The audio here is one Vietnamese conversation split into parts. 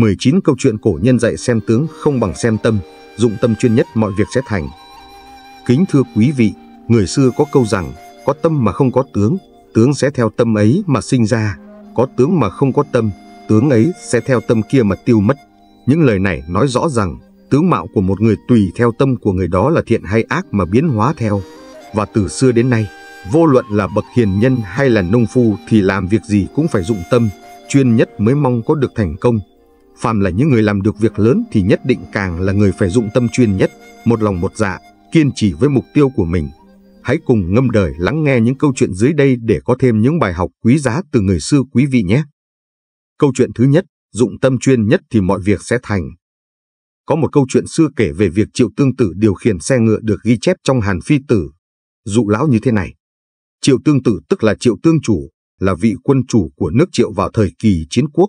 19 câu chuyện cổ nhân dạy xem tướng không bằng xem tâm, dụng tâm chuyên nhất mọi việc sẽ thành. Kính thưa quý vị, người xưa có câu rằng, có tâm mà không có tướng, tướng sẽ theo tâm ấy mà sinh ra, có tướng mà không có tâm, tướng ấy sẽ theo tâm kia mà tiêu mất. Những lời này nói rõ rằng, tướng mạo của một người tùy theo tâm của người đó là thiện hay ác mà biến hóa theo. Và từ xưa đến nay, vô luận là bậc hiền nhân hay là nông phu thì làm việc gì cũng phải dụng tâm, chuyên nhất mới mong có được thành công phàm là những người làm được việc lớn thì nhất định càng là người phải dụng tâm chuyên nhất, một lòng một dạ, kiên trì với mục tiêu của mình. Hãy cùng ngâm đời lắng nghe những câu chuyện dưới đây để có thêm những bài học quý giá từ người xưa quý vị nhé. Câu chuyện thứ nhất, dụng tâm chuyên nhất thì mọi việc sẽ thành. Có một câu chuyện xưa kể về việc Triệu Tương Tử điều khiển xe ngựa được ghi chép trong Hàn Phi Tử. Dụ lão như thế này. Triệu Tương Tử tức là Triệu Tương Chủ, là vị quân chủ của nước Triệu vào thời kỳ chiến quốc.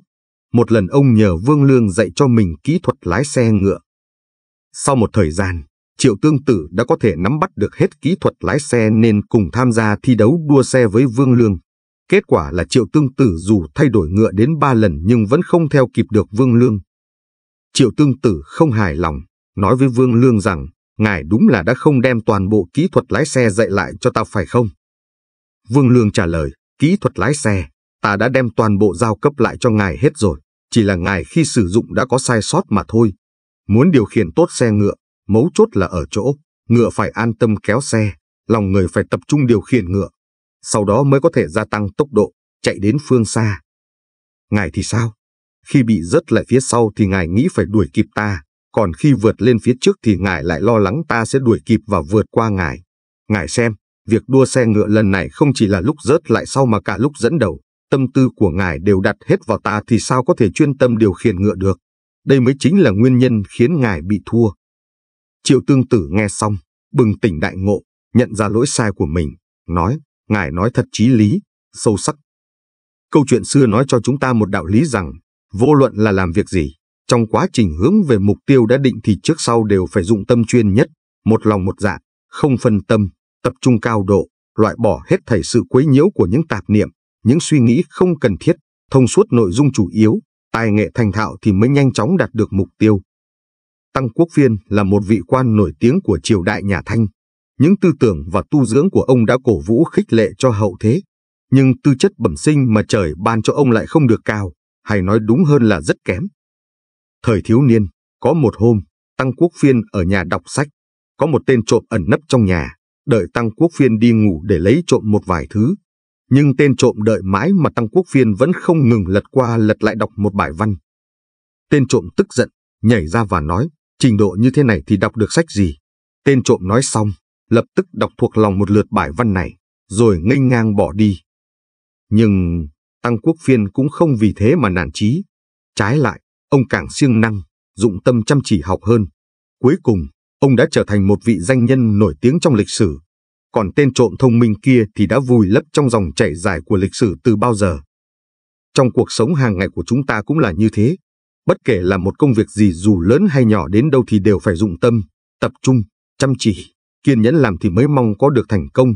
Một lần ông nhờ Vương Lương dạy cho mình kỹ thuật lái xe ngựa. Sau một thời gian, Triệu Tương Tử đã có thể nắm bắt được hết kỹ thuật lái xe nên cùng tham gia thi đấu đua xe với Vương Lương. Kết quả là Triệu Tương Tử dù thay đổi ngựa đến ba lần nhưng vẫn không theo kịp được Vương Lương. Triệu Tương Tử không hài lòng, nói với Vương Lương rằng, ngài đúng là đã không đem toàn bộ kỹ thuật lái xe dạy lại cho ta phải không? Vương Lương trả lời, kỹ thuật lái xe ta đã đem toàn bộ giao cấp lại cho ngài hết rồi, chỉ là ngài khi sử dụng đã có sai sót mà thôi. Muốn điều khiển tốt xe ngựa, mấu chốt là ở chỗ, ngựa phải an tâm kéo xe, lòng người phải tập trung điều khiển ngựa, sau đó mới có thể gia tăng tốc độ, chạy đến phương xa. Ngài thì sao? Khi bị rớt lại phía sau thì ngài nghĩ phải đuổi kịp ta, còn khi vượt lên phía trước thì ngài lại lo lắng ta sẽ đuổi kịp và vượt qua ngài. Ngài xem, việc đua xe ngựa lần này không chỉ là lúc rớt lại sau mà cả lúc dẫn đầu tâm tư của ngài đều đặt hết vào ta thì sao có thể chuyên tâm điều khiển ngựa được. Đây mới chính là nguyên nhân khiến ngài bị thua. Triệu tương tử nghe xong, bừng tỉnh đại ngộ, nhận ra lỗi sai của mình, nói, ngài nói thật chí lý, sâu sắc. Câu chuyện xưa nói cho chúng ta một đạo lý rằng, vô luận là làm việc gì, trong quá trình hướng về mục tiêu đã định thì trước sau đều phải dụng tâm chuyên nhất, một lòng một dạ, không phân tâm, tập trung cao độ, loại bỏ hết thảy sự quấy nhiễu của những tạp niệm, những suy nghĩ không cần thiết, thông suốt nội dung chủ yếu, tài nghệ thành thạo thì mới nhanh chóng đạt được mục tiêu. Tăng Quốc Phiên là một vị quan nổi tiếng của triều đại nhà Thanh. Những tư tưởng và tu dưỡng của ông đã cổ vũ khích lệ cho hậu thế, nhưng tư chất bẩm sinh mà trời ban cho ông lại không được cao, hay nói đúng hơn là rất kém. Thời thiếu niên, có một hôm, Tăng Quốc Phiên ở nhà đọc sách, có một tên trộm ẩn nấp trong nhà, đợi Tăng Quốc Phiên đi ngủ để lấy trộm một vài thứ nhưng tên trộm đợi mãi mà Tăng Quốc Phiên vẫn không ngừng lật qua lật lại đọc một bài văn. Tên trộm tức giận, nhảy ra và nói, trình độ như thế này thì đọc được sách gì. Tên trộm nói xong, lập tức đọc thuộc lòng một lượt bài văn này, rồi ngây ngang bỏ đi. Nhưng Tăng Quốc Phiên cũng không vì thế mà nản chí. Trái lại, ông càng siêng năng, dụng tâm chăm chỉ học hơn. Cuối cùng, ông đã trở thành một vị danh nhân nổi tiếng trong lịch sử, còn tên trộm thông minh kia thì đã vùi lấp trong dòng chảy dài của lịch sử từ bao giờ. Trong cuộc sống hàng ngày của chúng ta cũng là như thế. Bất kể là một công việc gì dù lớn hay nhỏ đến đâu thì đều phải dụng tâm, tập trung, chăm chỉ, kiên nhẫn làm thì mới mong có được thành công.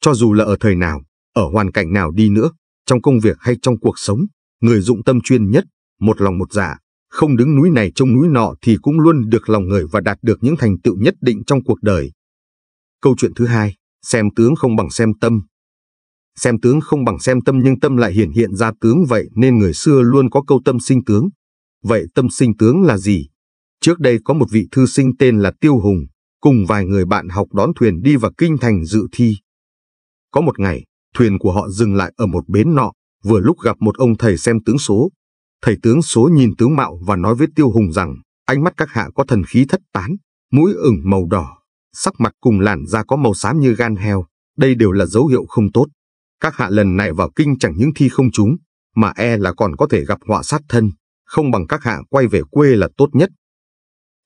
Cho dù là ở thời nào, ở hoàn cảnh nào đi nữa, trong công việc hay trong cuộc sống, người dụng tâm chuyên nhất, một lòng một dạ, không đứng núi này trông núi nọ thì cũng luôn được lòng người và đạt được những thành tựu nhất định trong cuộc đời. Câu chuyện thứ hai, xem tướng không bằng xem tâm. Xem tướng không bằng xem tâm nhưng tâm lại hiển hiện ra tướng vậy nên người xưa luôn có câu tâm sinh tướng. Vậy tâm sinh tướng là gì? Trước đây có một vị thư sinh tên là Tiêu Hùng, cùng vài người bạn học đón thuyền đi vào kinh thành dự thi. Có một ngày, thuyền của họ dừng lại ở một bến nọ, vừa lúc gặp một ông thầy xem tướng số. Thầy tướng số nhìn tướng mạo và nói với Tiêu Hùng rằng, ánh mắt các hạ có thần khí thất tán, mũi ửng màu đỏ, sắc mặt cùng làn da có màu xám như gan heo, đây đều là dấu hiệu không tốt. Các hạ lần này vào kinh chẳng những thi không trúng, mà e là còn có thể gặp họa sát thân, không bằng các hạ quay về quê là tốt nhất.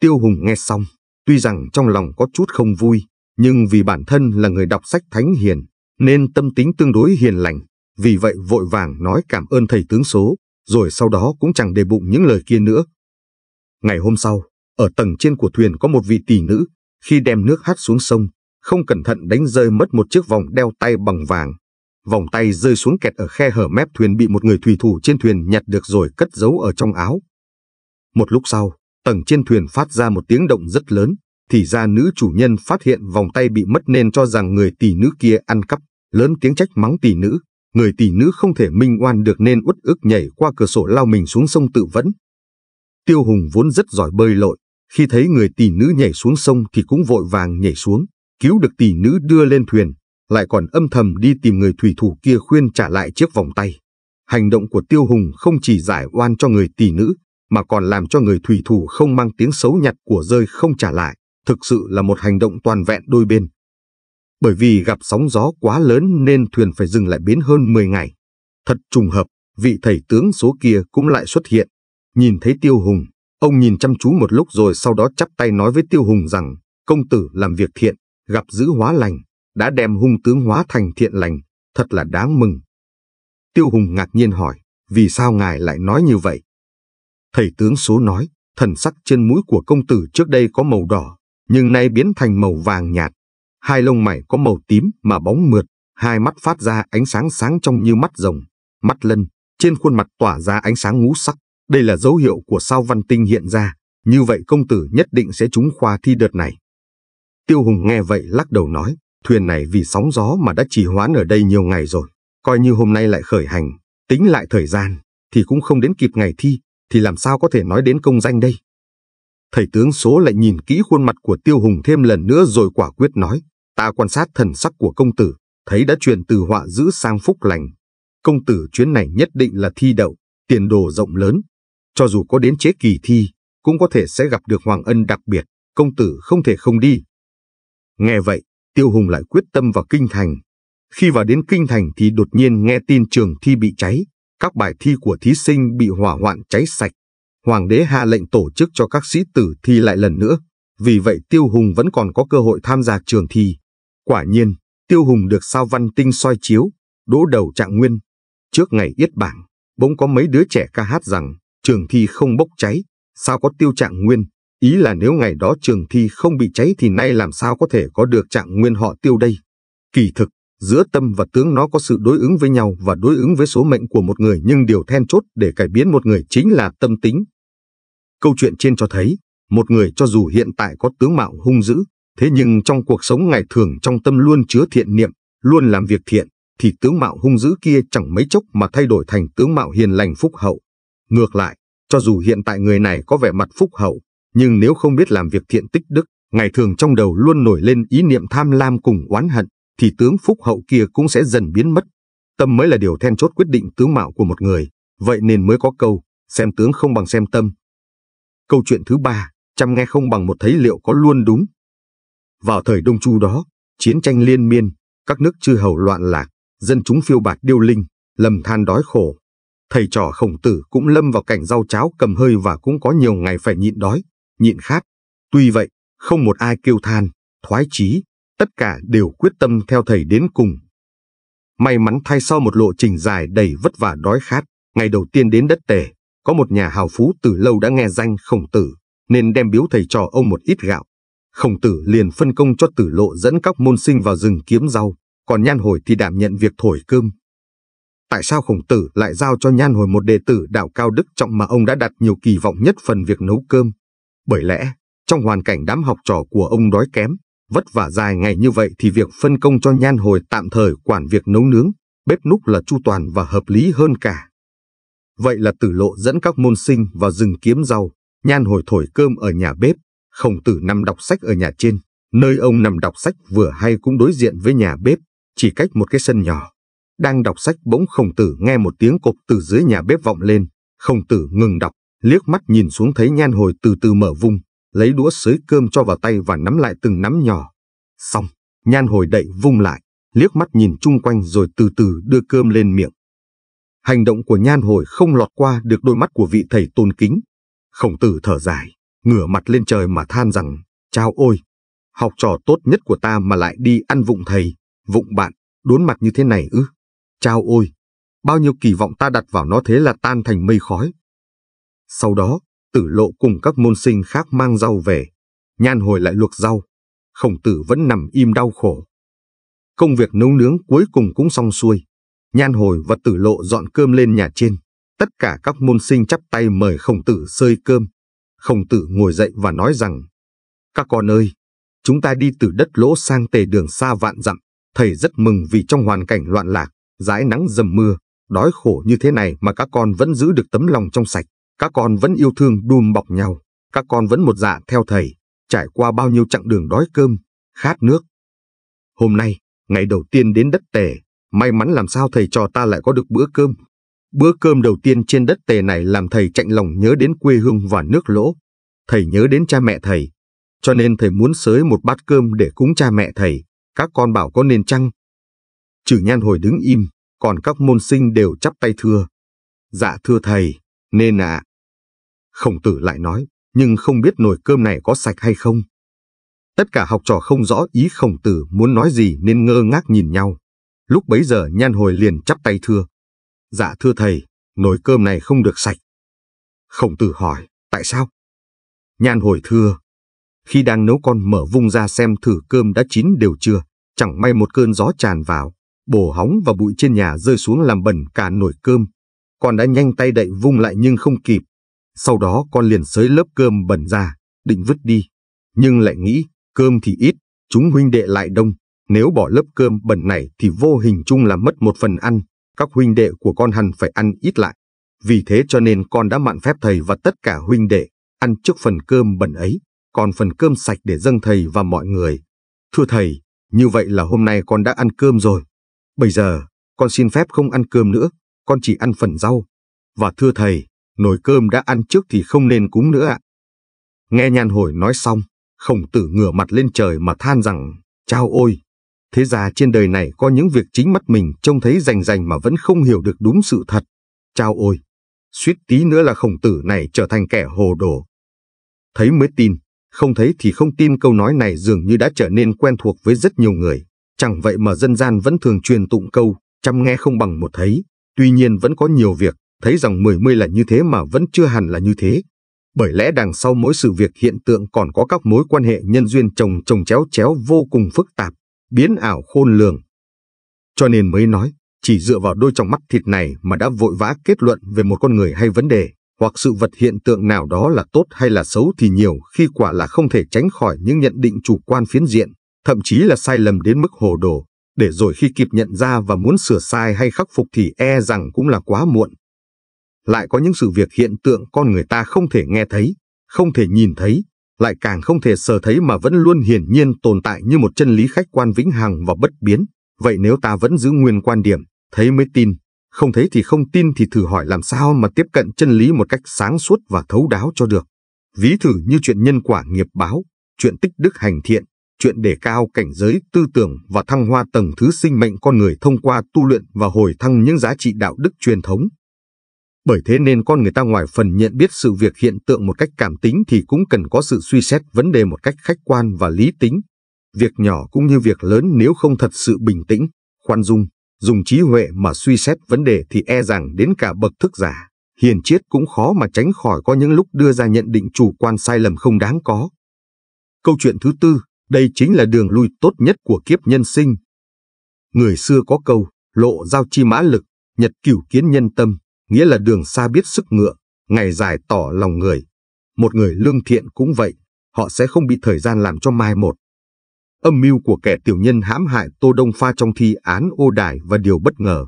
Tiêu Hùng nghe xong, tuy rằng trong lòng có chút không vui, nhưng vì bản thân là người đọc sách thánh hiền, nên tâm tính tương đối hiền lành, vì vậy vội vàng nói cảm ơn thầy tướng số, rồi sau đó cũng chẳng đề bụng những lời kia nữa. Ngày hôm sau, ở tầng trên của thuyền có một vị tỷ nữ, khi đem nước hát xuống sông, không cẩn thận đánh rơi mất một chiếc vòng đeo tay bằng vàng. Vòng tay rơi xuống kẹt ở khe hở mép thuyền bị một người thủy thủ trên thuyền nhặt được rồi cất giấu ở trong áo. Một lúc sau, tầng trên thuyền phát ra một tiếng động rất lớn, thì ra nữ chủ nhân phát hiện vòng tay bị mất nên cho rằng người tỷ nữ kia ăn cắp, lớn tiếng trách mắng tỷ nữ. Người tỷ nữ không thể minh oan được nên út ức nhảy qua cửa sổ lao mình xuống sông tự vẫn. Tiêu Hùng vốn rất giỏi bơi lội, khi thấy người tỷ nữ nhảy xuống sông thì cũng vội vàng nhảy xuống, cứu được tỷ nữ đưa lên thuyền, lại còn âm thầm đi tìm người thủy thủ kia khuyên trả lại chiếc vòng tay. Hành động của Tiêu Hùng không chỉ giải oan cho người tỷ nữ, mà còn làm cho người thủy thủ không mang tiếng xấu nhặt của rơi không trả lại, thực sự là một hành động toàn vẹn đôi bên. Bởi vì gặp sóng gió quá lớn nên thuyền phải dừng lại bến hơn 10 ngày. Thật trùng hợp, vị thầy tướng số kia cũng lại xuất hiện. Nhìn thấy Tiêu Hùng, Ông nhìn chăm chú một lúc rồi sau đó chắp tay nói với Tiêu Hùng rằng, công tử làm việc thiện, gặp dữ hóa lành, đã đem hung tướng hóa thành thiện lành, thật là đáng mừng. Tiêu Hùng ngạc nhiên hỏi, vì sao ngài lại nói như vậy? Thầy tướng số nói, thần sắc trên mũi của công tử trước đây có màu đỏ, nhưng nay biến thành màu vàng nhạt. Hai lông mày có màu tím mà bóng mượt, hai mắt phát ra ánh sáng sáng trong như mắt rồng, mắt lân, trên khuôn mặt tỏa ra ánh sáng ngũ sắc. Đây là dấu hiệu của sao văn tinh hiện ra, như vậy công tử nhất định sẽ trúng khoa thi đợt này. Tiêu Hùng nghe vậy lắc đầu nói, thuyền này vì sóng gió mà đã trì hoãn ở đây nhiều ngày rồi, coi như hôm nay lại khởi hành, tính lại thời gian, thì cũng không đến kịp ngày thi, thì làm sao có thể nói đến công danh đây. Thầy tướng số lại nhìn kỹ khuôn mặt của Tiêu Hùng thêm lần nữa rồi quả quyết nói, ta quan sát thần sắc của công tử, thấy đã truyền từ họa dữ sang phúc lành. Công tử chuyến này nhất định là thi đậu, tiền đồ rộng lớn, cho dù có đến chế kỳ thi, cũng có thể sẽ gặp được Hoàng Ân đặc biệt, công tử không thể không đi. Nghe vậy, Tiêu Hùng lại quyết tâm vào kinh thành. Khi vào đến kinh thành thì đột nhiên nghe tin trường thi bị cháy, các bài thi của thí sinh bị hỏa hoạn cháy sạch. Hoàng đế hạ lệnh tổ chức cho các sĩ tử thi lại lần nữa, vì vậy Tiêu Hùng vẫn còn có cơ hội tham gia trường thi. Quả nhiên, Tiêu Hùng được sao văn tinh soi chiếu, đỗ đầu trạng nguyên. Trước ngày yết bảng, bỗng có mấy đứa trẻ ca hát rằng trường thi không bốc cháy, sao có tiêu trạng nguyên, ý là nếu ngày đó trường thi không bị cháy thì nay làm sao có thể có được trạng nguyên họ tiêu đây. Kỳ thực, giữa tâm và tướng nó có sự đối ứng với nhau và đối ứng với số mệnh của một người nhưng điều then chốt để cải biến một người chính là tâm tính. Câu chuyện trên cho thấy, một người cho dù hiện tại có tướng mạo hung dữ, thế nhưng trong cuộc sống ngày thường trong tâm luôn chứa thiện niệm, luôn làm việc thiện, thì tướng mạo hung dữ kia chẳng mấy chốc mà thay đổi thành tướng mạo hiền lành phúc hậu. Ngược lại, cho dù hiện tại người này có vẻ mặt phúc hậu, nhưng nếu không biết làm việc thiện tích đức, ngày thường trong đầu luôn nổi lên ý niệm tham lam cùng oán hận, thì tướng phúc hậu kia cũng sẽ dần biến mất. Tâm mới là điều then chốt quyết định tướng mạo của một người, vậy nên mới có câu, xem tướng không bằng xem tâm. Câu chuyện thứ ba, chăm nghe không bằng một thấy liệu có luôn đúng. Vào thời Đông Chu đó, chiến tranh liên miên, các nước chư hầu loạn lạc, dân chúng phiêu bạt điêu linh, lầm than đói khổ, thầy trò khổng tử cũng lâm vào cảnh rau cháo cầm hơi và cũng có nhiều ngày phải nhịn đói, nhịn khát. Tuy vậy, không một ai kêu than, thoái chí, tất cả đều quyết tâm theo thầy đến cùng. May mắn thay sau một lộ trình dài đầy vất vả đói khát, ngày đầu tiên đến đất tề, có một nhà hào phú từ lâu đã nghe danh khổng tử, nên đem biếu thầy trò ông một ít gạo. Khổng tử liền phân công cho tử lộ dẫn các môn sinh vào rừng kiếm rau, còn nhan hồi thì đảm nhận việc thổi cơm. Tại sao khổng tử lại giao cho nhan hồi một đệ tử đạo cao đức trọng mà ông đã đặt nhiều kỳ vọng nhất phần việc nấu cơm? Bởi lẽ, trong hoàn cảnh đám học trò của ông đói kém, vất vả dài ngày như vậy thì việc phân công cho nhan hồi tạm thời quản việc nấu nướng, bếp núc là chu toàn và hợp lý hơn cả. Vậy là tử lộ dẫn các môn sinh vào rừng kiếm rau, nhan hồi thổi cơm ở nhà bếp, khổng tử nằm đọc sách ở nhà trên, nơi ông nằm đọc sách vừa hay cũng đối diện với nhà bếp, chỉ cách một cái sân nhỏ. Đang đọc sách bỗng khổng tử nghe một tiếng cộp từ dưới nhà bếp vọng lên. Khổng tử ngừng đọc, liếc mắt nhìn xuống thấy nhan hồi từ từ mở vung, lấy đũa xới cơm cho vào tay và nắm lại từng nắm nhỏ. Xong, nhan hồi đậy vung lại, liếc mắt nhìn chung quanh rồi từ từ đưa cơm lên miệng. Hành động của nhan hồi không lọt qua được đôi mắt của vị thầy tôn kính. Khổng tử thở dài, ngửa mặt lên trời mà than rằng, chao ôi, học trò tốt nhất của ta mà lại đi ăn vụng thầy, vụng bạn, đốn mặt như thế này ư. Chao ôi! Bao nhiêu kỳ vọng ta đặt vào nó thế là tan thành mây khói. Sau đó, tử lộ cùng các môn sinh khác mang rau về. Nhan hồi lại luộc rau. Khổng tử vẫn nằm im đau khổ. Công việc nấu nướng cuối cùng cũng xong xuôi. Nhan hồi và tử lộ dọn cơm lên nhà trên. Tất cả các môn sinh chắp tay mời khổng tử sơi cơm. Khổng tử ngồi dậy và nói rằng, Các con ơi, chúng ta đi từ đất lỗ sang tề đường xa vạn dặm. Thầy rất mừng vì trong hoàn cảnh loạn lạc, Dãi nắng dầm mưa, đói khổ như thế này mà các con vẫn giữ được tấm lòng trong sạch, các con vẫn yêu thương đùm bọc nhau, các con vẫn một dạ theo thầy, trải qua bao nhiêu chặng đường đói cơm, khát nước. Hôm nay, ngày đầu tiên đến đất tề, may mắn làm sao thầy trò ta lại có được bữa cơm. Bữa cơm đầu tiên trên đất tề này làm thầy chạnh lòng nhớ đến quê hương và nước lỗ. Thầy nhớ đến cha mẹ thầy, cho nên thầy muốn sới một bát cơm để cúng cha mẹ thầy. Các con bảo có nên chăng Trừ nhan hồi đứng im, còn các môn sinh đều chắp tay thưa. Dạ thưa thầy, nên ạ. Khổng tử lại nói, nhưng không biết nồi cơm này có sạch hay không. Tất cả học trò không rõ ý khổng tử muốn nói gì nên ngơ ngác nhìn nhau. Lúc bấy giờ nhan hồi liền chắp tay thưa. Dạ thưa thầy, nồi cơm này không được sạch. Khổng tử hỏi, tại sao? Nhan hồi thưa, khi đang nấu con mở vung ra xem thử cơm đã chín đều chưa, chẳng may một cơn gió tràn vào, bổ hóng và bụi trên nhà rơi xuống làm bẩn cả nồi cơm. Con đã nhanh tay đậy vung lại nhưng không kịp. Sau đó con liền xới lớp cơm bẩn ra, định vứt đi. Nhưng lại nghĩ, cơm thì ít, chúng huynh đệ lại đông. Nếu bỏ lớp cơm bẩn này thì vô hình chung là mất một phần ăn. Các huynh đệ của con hẳn phải ăn ít lại. Vì thế cho nên con đã mạn phép thầy và tất cả huynh đệ ăn trước phần cơm bẩn ấy, còn phần cơm sạch để dâng thầy và mọi người. Thưa thầy, như vậy là hôm nay con đã ăn cơm rồi. Bây giờ, con xin phép không ăn cơm nữa, con chỉ ăn phần rau. Và thưa thầy, nồi cơm đã ăn trước thì không nên cúng nữa ạ. Nghe nhan hồi nói xong, khổng tử ngửa mặt lên trời mà than rằng, chao ôi, thế ra trên đời này có những việc chính mắt mình trông thấy rành rành mà vẫn không hiểu được đúng sự thật. Chao ôi, suýt tí nữa là khổng tử này trở thành kẻ hồ đồ. Thấy mới tin, không thấy thì không tin câu nói này dường như đã trở nên quen thuộc với rất nhiều người. Chẳng vậy mà dân gian vẫn thường truyền tụng câu, chăm nghe không bằng một thấy. Tuy nhiên vẫn có nhiều việc, thấy rằng mười mươi là như thế mà vẫn chưa hẳn là như thế. Bởi lẽ đằng sau mỗi sự việc hiện tượng còn có các mối quan hệ nhân duyên chồng chồng chéo chéo vô cùng phức tạp, biến ảo khôn lường. Cho nên mới nói, chỉ dựa vào đôi trong mắt thịt này mà đã vội vã kết luận về một con người hay vấn đề, hoặc sự vật hiện tượng nào đó là tốt hay là xấu thì nhiều khi quả là không thể tránh khỏi những nhận định chủ quan phiến diện, thậm chí là sai lầm đến mức hồ đồ, để rồi khi kịp nhận ra và muốn sửa sai hay khắc phục thì e rằng cũng là quá muộn. Lại có những sự việc hiện tượng con người ta không thể nghe thấy, không thể nhìn thấy, lại càng không thể sờ thấy mà vẫn luôn hiển nhiên tồn tại như một chân lý khách quan vĩnh hằng và bất biến. Vậy nếu ta vẫn giữ nguyên quan điểm, thấy mới tin, không thấy thì không tin thì thử hỏi làm sao mà tiếp cận chân lý một cách sáng suốt và thấu đáo cho được. Ví thử như chuyện nhân quả nghiệp báo, chuyện tích đức hành thiện, chuyện đề cao cảnh giới tư tưởng và thăng hoa tầng thứ sinh mệnh con người thông qua tu luyện và hồi thăng những giá trị đạo đức truyền thống. Bởi thế nên con người ta ngoài phần nhận biết sự việc hiện tượng một cách cảm tính thì cũng cần có sự suy xét vấn đề một cách khách quan và lý tính. Việc nhỏ cũng như việc lớn nếu không thật sự bình tĩnh, khoan dung, dùng trí huệ mà suy xét vấn đề thì e rằng đến cả bậc thức giả, hiền triết cũng khó mà tránh khỏi có những lúc đưa ra nhận định chủ quan sai lầm không đáng có. Câu chuyện thứ tư, đây chính là đường lui tốt nhất của kiếp nhân sinh. Người xưa có câu, lộ giao chi mã lực, nhật cửu kiến nhân tâm, nghĩa là đường xa biết sức ngựa, ngày dài tỏ lòng người. Một người lương thiện cũng vậy, họ sẽ không bị thời gian làm cho mai một. Âm mưu của kẻ tiểu nhân hãm hại Tô Đông Pha trong thi án ô đài và điều bất ngờ.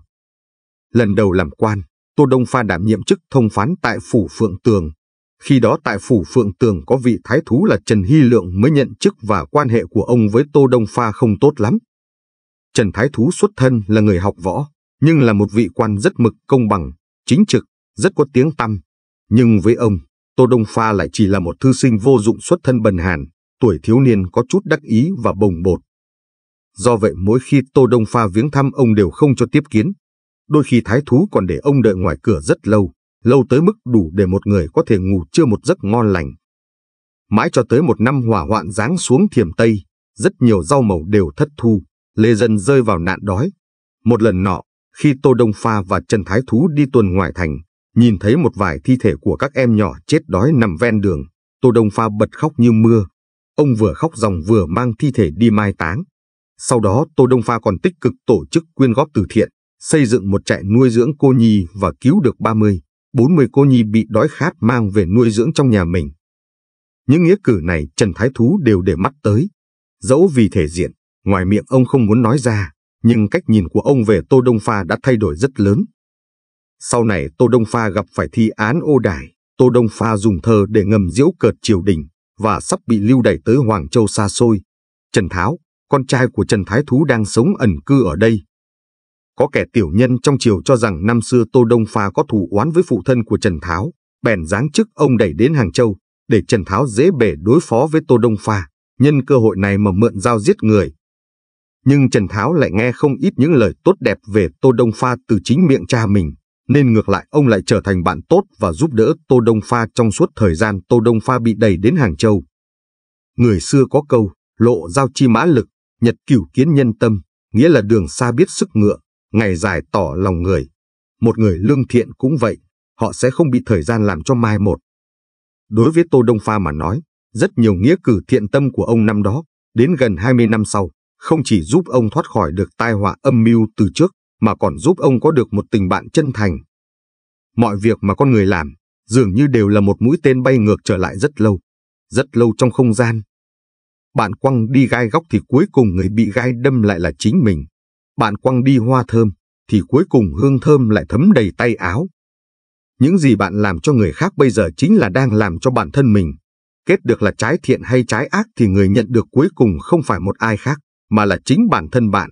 Lần đầu làm quan, Tô Đông Pha đảm nhiệm chức thông phán tại phủ Phượng Tường, khi đó tại phủ Phượng Tường có vị thái thú là Trần Hy Lượng mới nhận chức và quan hệ của ông với Tô Đông Pha không tốt lắm. Trần Thái Thú xuất thân là người học võ, nhưng là một vị quan rất mực công bằng, chính trực, rất có tiếng tăm. Nhưng với ông, Tô Đông Pha lại chỉ là một thư sinh vô dụng xuất thân bần hàn, tuổi thiếu niên có chút đắc ý và bồng bột. Do vậy mỗi khi Tô Đông Pha viếng thăm ông đều không cho tiếp kiến. Đôi khi Thái Thú còn để ông đợi ngoài cửa rất lâu lâu tới mức đủ để một người có thể ngủ trưa một giấc ngon lành. Mãi cho tới một năm hỏa hoạn giáng xuống thiểm Tây, rất nhiều rau màu đều thất thu, Lê Dân rơi vào nạn đói. Một lần nọ, khi Tô Đông Pha và Trần Thái Thú đi tuần ngoài thành, nhìn thấy một vài thi thể của các em nhỏ chết đói nằm ven đường, Tô Đông Pha bật khóc như mưa. Ông vừa khóc dòng vừa mang thi thể đi mai táng. Sau đó Tô Đông Pha còn tích cực tổ chức quyên góp từ thiện, xây dựng một trại nuôi dưỡng cô nhi và cứu được 30, 40 cô nhi bị đói khát mang về nuôi dưỡng trong nhà mình. Những nghĩa cử này Trần Thái Thú đều để mắt tới. Dẫu vì thể diện, ngoài miệng ông không muốn nói ra, nhưng cách nhìn của ông về Tô Đông Pha đã thay đổi rất lớn. Sau này Tô Đông Pha gặp phải thi án ô đài, Tô Đông Pha dùng thơ để ngầm diễu cợt triều đình và sắp bị lưu đày tới Hoàng Châu xa xôi. Trần Tháo, con trai của Trần Thái Thú đang sống ẩn cư ở đây, có kẻ tiểu nhân trong triều cho rằng năm xưa Tô Đông Pha có thù oán với phụ thân của Trần Tháo, bèn giáng chức ông đẩy đến Hàng Châu, để Trần Tháo dễ bể đối phó với Tô Đông Pha, nhân cơ hội này mà mượn dao giết người. Nhưng Trần Tháo lại nghe không ít những lời tốt đẹp về Tô Đông Pha từ chính miệng cha mình, nên ngược lại ông lại trở thành bạn tốt và giúp đỡ Tô Đông Pha trong suốt thời gian Tô Đông Pha bị đẩy đến Hàng Châu. Người xưa có câu, lộ giao chi mã lực, nhật cửu kiến nhân tâm, nghĩa là đường xa biết sức ngựa ngày dài tỏ lòng người. Một người lương thiện cũng vậy, họ sẽ không bị thời gian làm cho mai một. Đối với Tô Đông Pha mà nói, rất nhiều nghĩa cử thiện tâm của ông năm đó, đến gần 20 năm sau, không chỉ giúp ông thoát khỏi được tai họa âm mưu từ trước, mà còn giúp ông có được một tình bạn chân thành. Mọi việc mà con người làm, dường như đều là một mũi tên bay ngược trở lại rất lâu, rất lâu trong không gian. Bạn quăng đi gai góc thì cuối cùng người bị gai đâm lại là chính mình. Bạn quăng đi hoa thơm, thì cuối cùng hương thơm lại thấm đầy tay áo. Những gì bạn làm cho người khác bây giờ chính là đang làm cho bản thân mình. Kết được là trái thiện hay trái ác thì người nhận được cuối cùng không phải một ai khác, mà là chính bản thân bạn.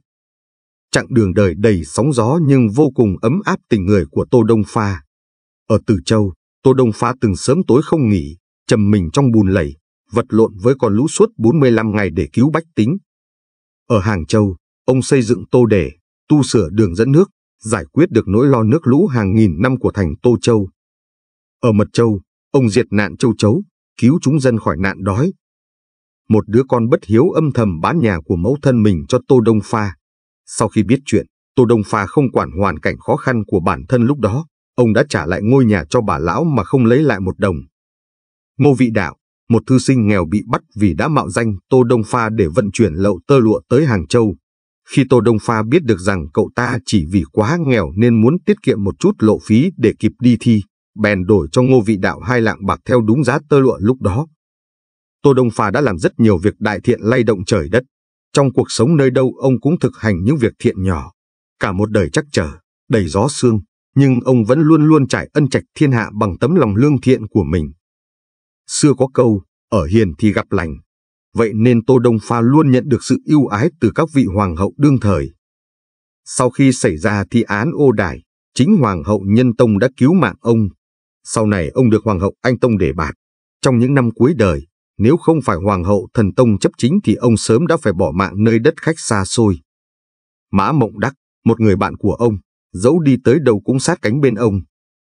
Chặng đường đời đầy sóng gió nhưng vô cùng ấm áp tình người của Tô Đông Pha. Ở Từ Châu, Tô Đông Pha từng sớm tối không nghỉ, trầm mình trong bùn lầy, vật lộn với con lũ suốt 45 ngày để cứu bách tính. Ở Hàng Châu, Ông xây dựng tô đề, tu sửa đường dẫn nước, giải quyết được nỗi lo nước lũ hàng nghìn năm của thành Tô Châu. Ở Mật Châu, ông diệt nạn châu chấu, cứu chúng dân khỏi nạn đói. Một đứa con bất hiếu âm thầm bán nhà của mẫu thân mình cho Tô Đông Pha. Sau khi biết chuyện, Tô Đông Pha không quản hoàn cảnh khó khăn của bản thân lúc đó, ông đã trả lại ngôi nhà cho bà lão mà không lấy lại một đồng. Ngô Vị Đạo, một thư sinh nghèo bị bắt vì đã mạo danh Tô Đông Pha để vận chuyển lậu tơ lụa tới Hàng Châu. Khi Tô Đông Pha biết được rằng cậu ta chỉ vì quá nghèo nên muốn tiết kiệm một chút lộ phí để kịp đi thi, bèn đổi cho Ngô Vị Đạo hai lạng bạc theo đúng giá tơ lụa lúc đó. Tô Đông Pha đã làm rất nhiều việc đại thiện lay động trời đất. Trong cuộc sống nơi đâu ông cũng thực hành những việc thiện nhỏ. Cả một đời chắc trở, đầy gió sương, nhưng ông vẫn luôn luôn trải ân trạch thiên hạ bằng tấm lòng lương thiện của mình. Xưa có câu, ở hiền thì gặp lành, vậy nên Tô Đông Pha luôn nhận được sự yêu ái từ các vị hoàng hậu đương thời. Sau khi xảy ra thi án ô đài, chính hoàng hậu Nhân Tông đã cứu mạng ông. Sau này ông được hoàng hậu Anh Tông để bạt. Trong những năm cuối đời, nếu không phải hoàng hậu Thần Tông chấp chính thì ông sớm đã phải bỏ mạng nơi đất khách xa xôi. Mã Mộng Đắc, một người bạn của ông, dẫu đi tới đâu cũng sát cánh bên ông.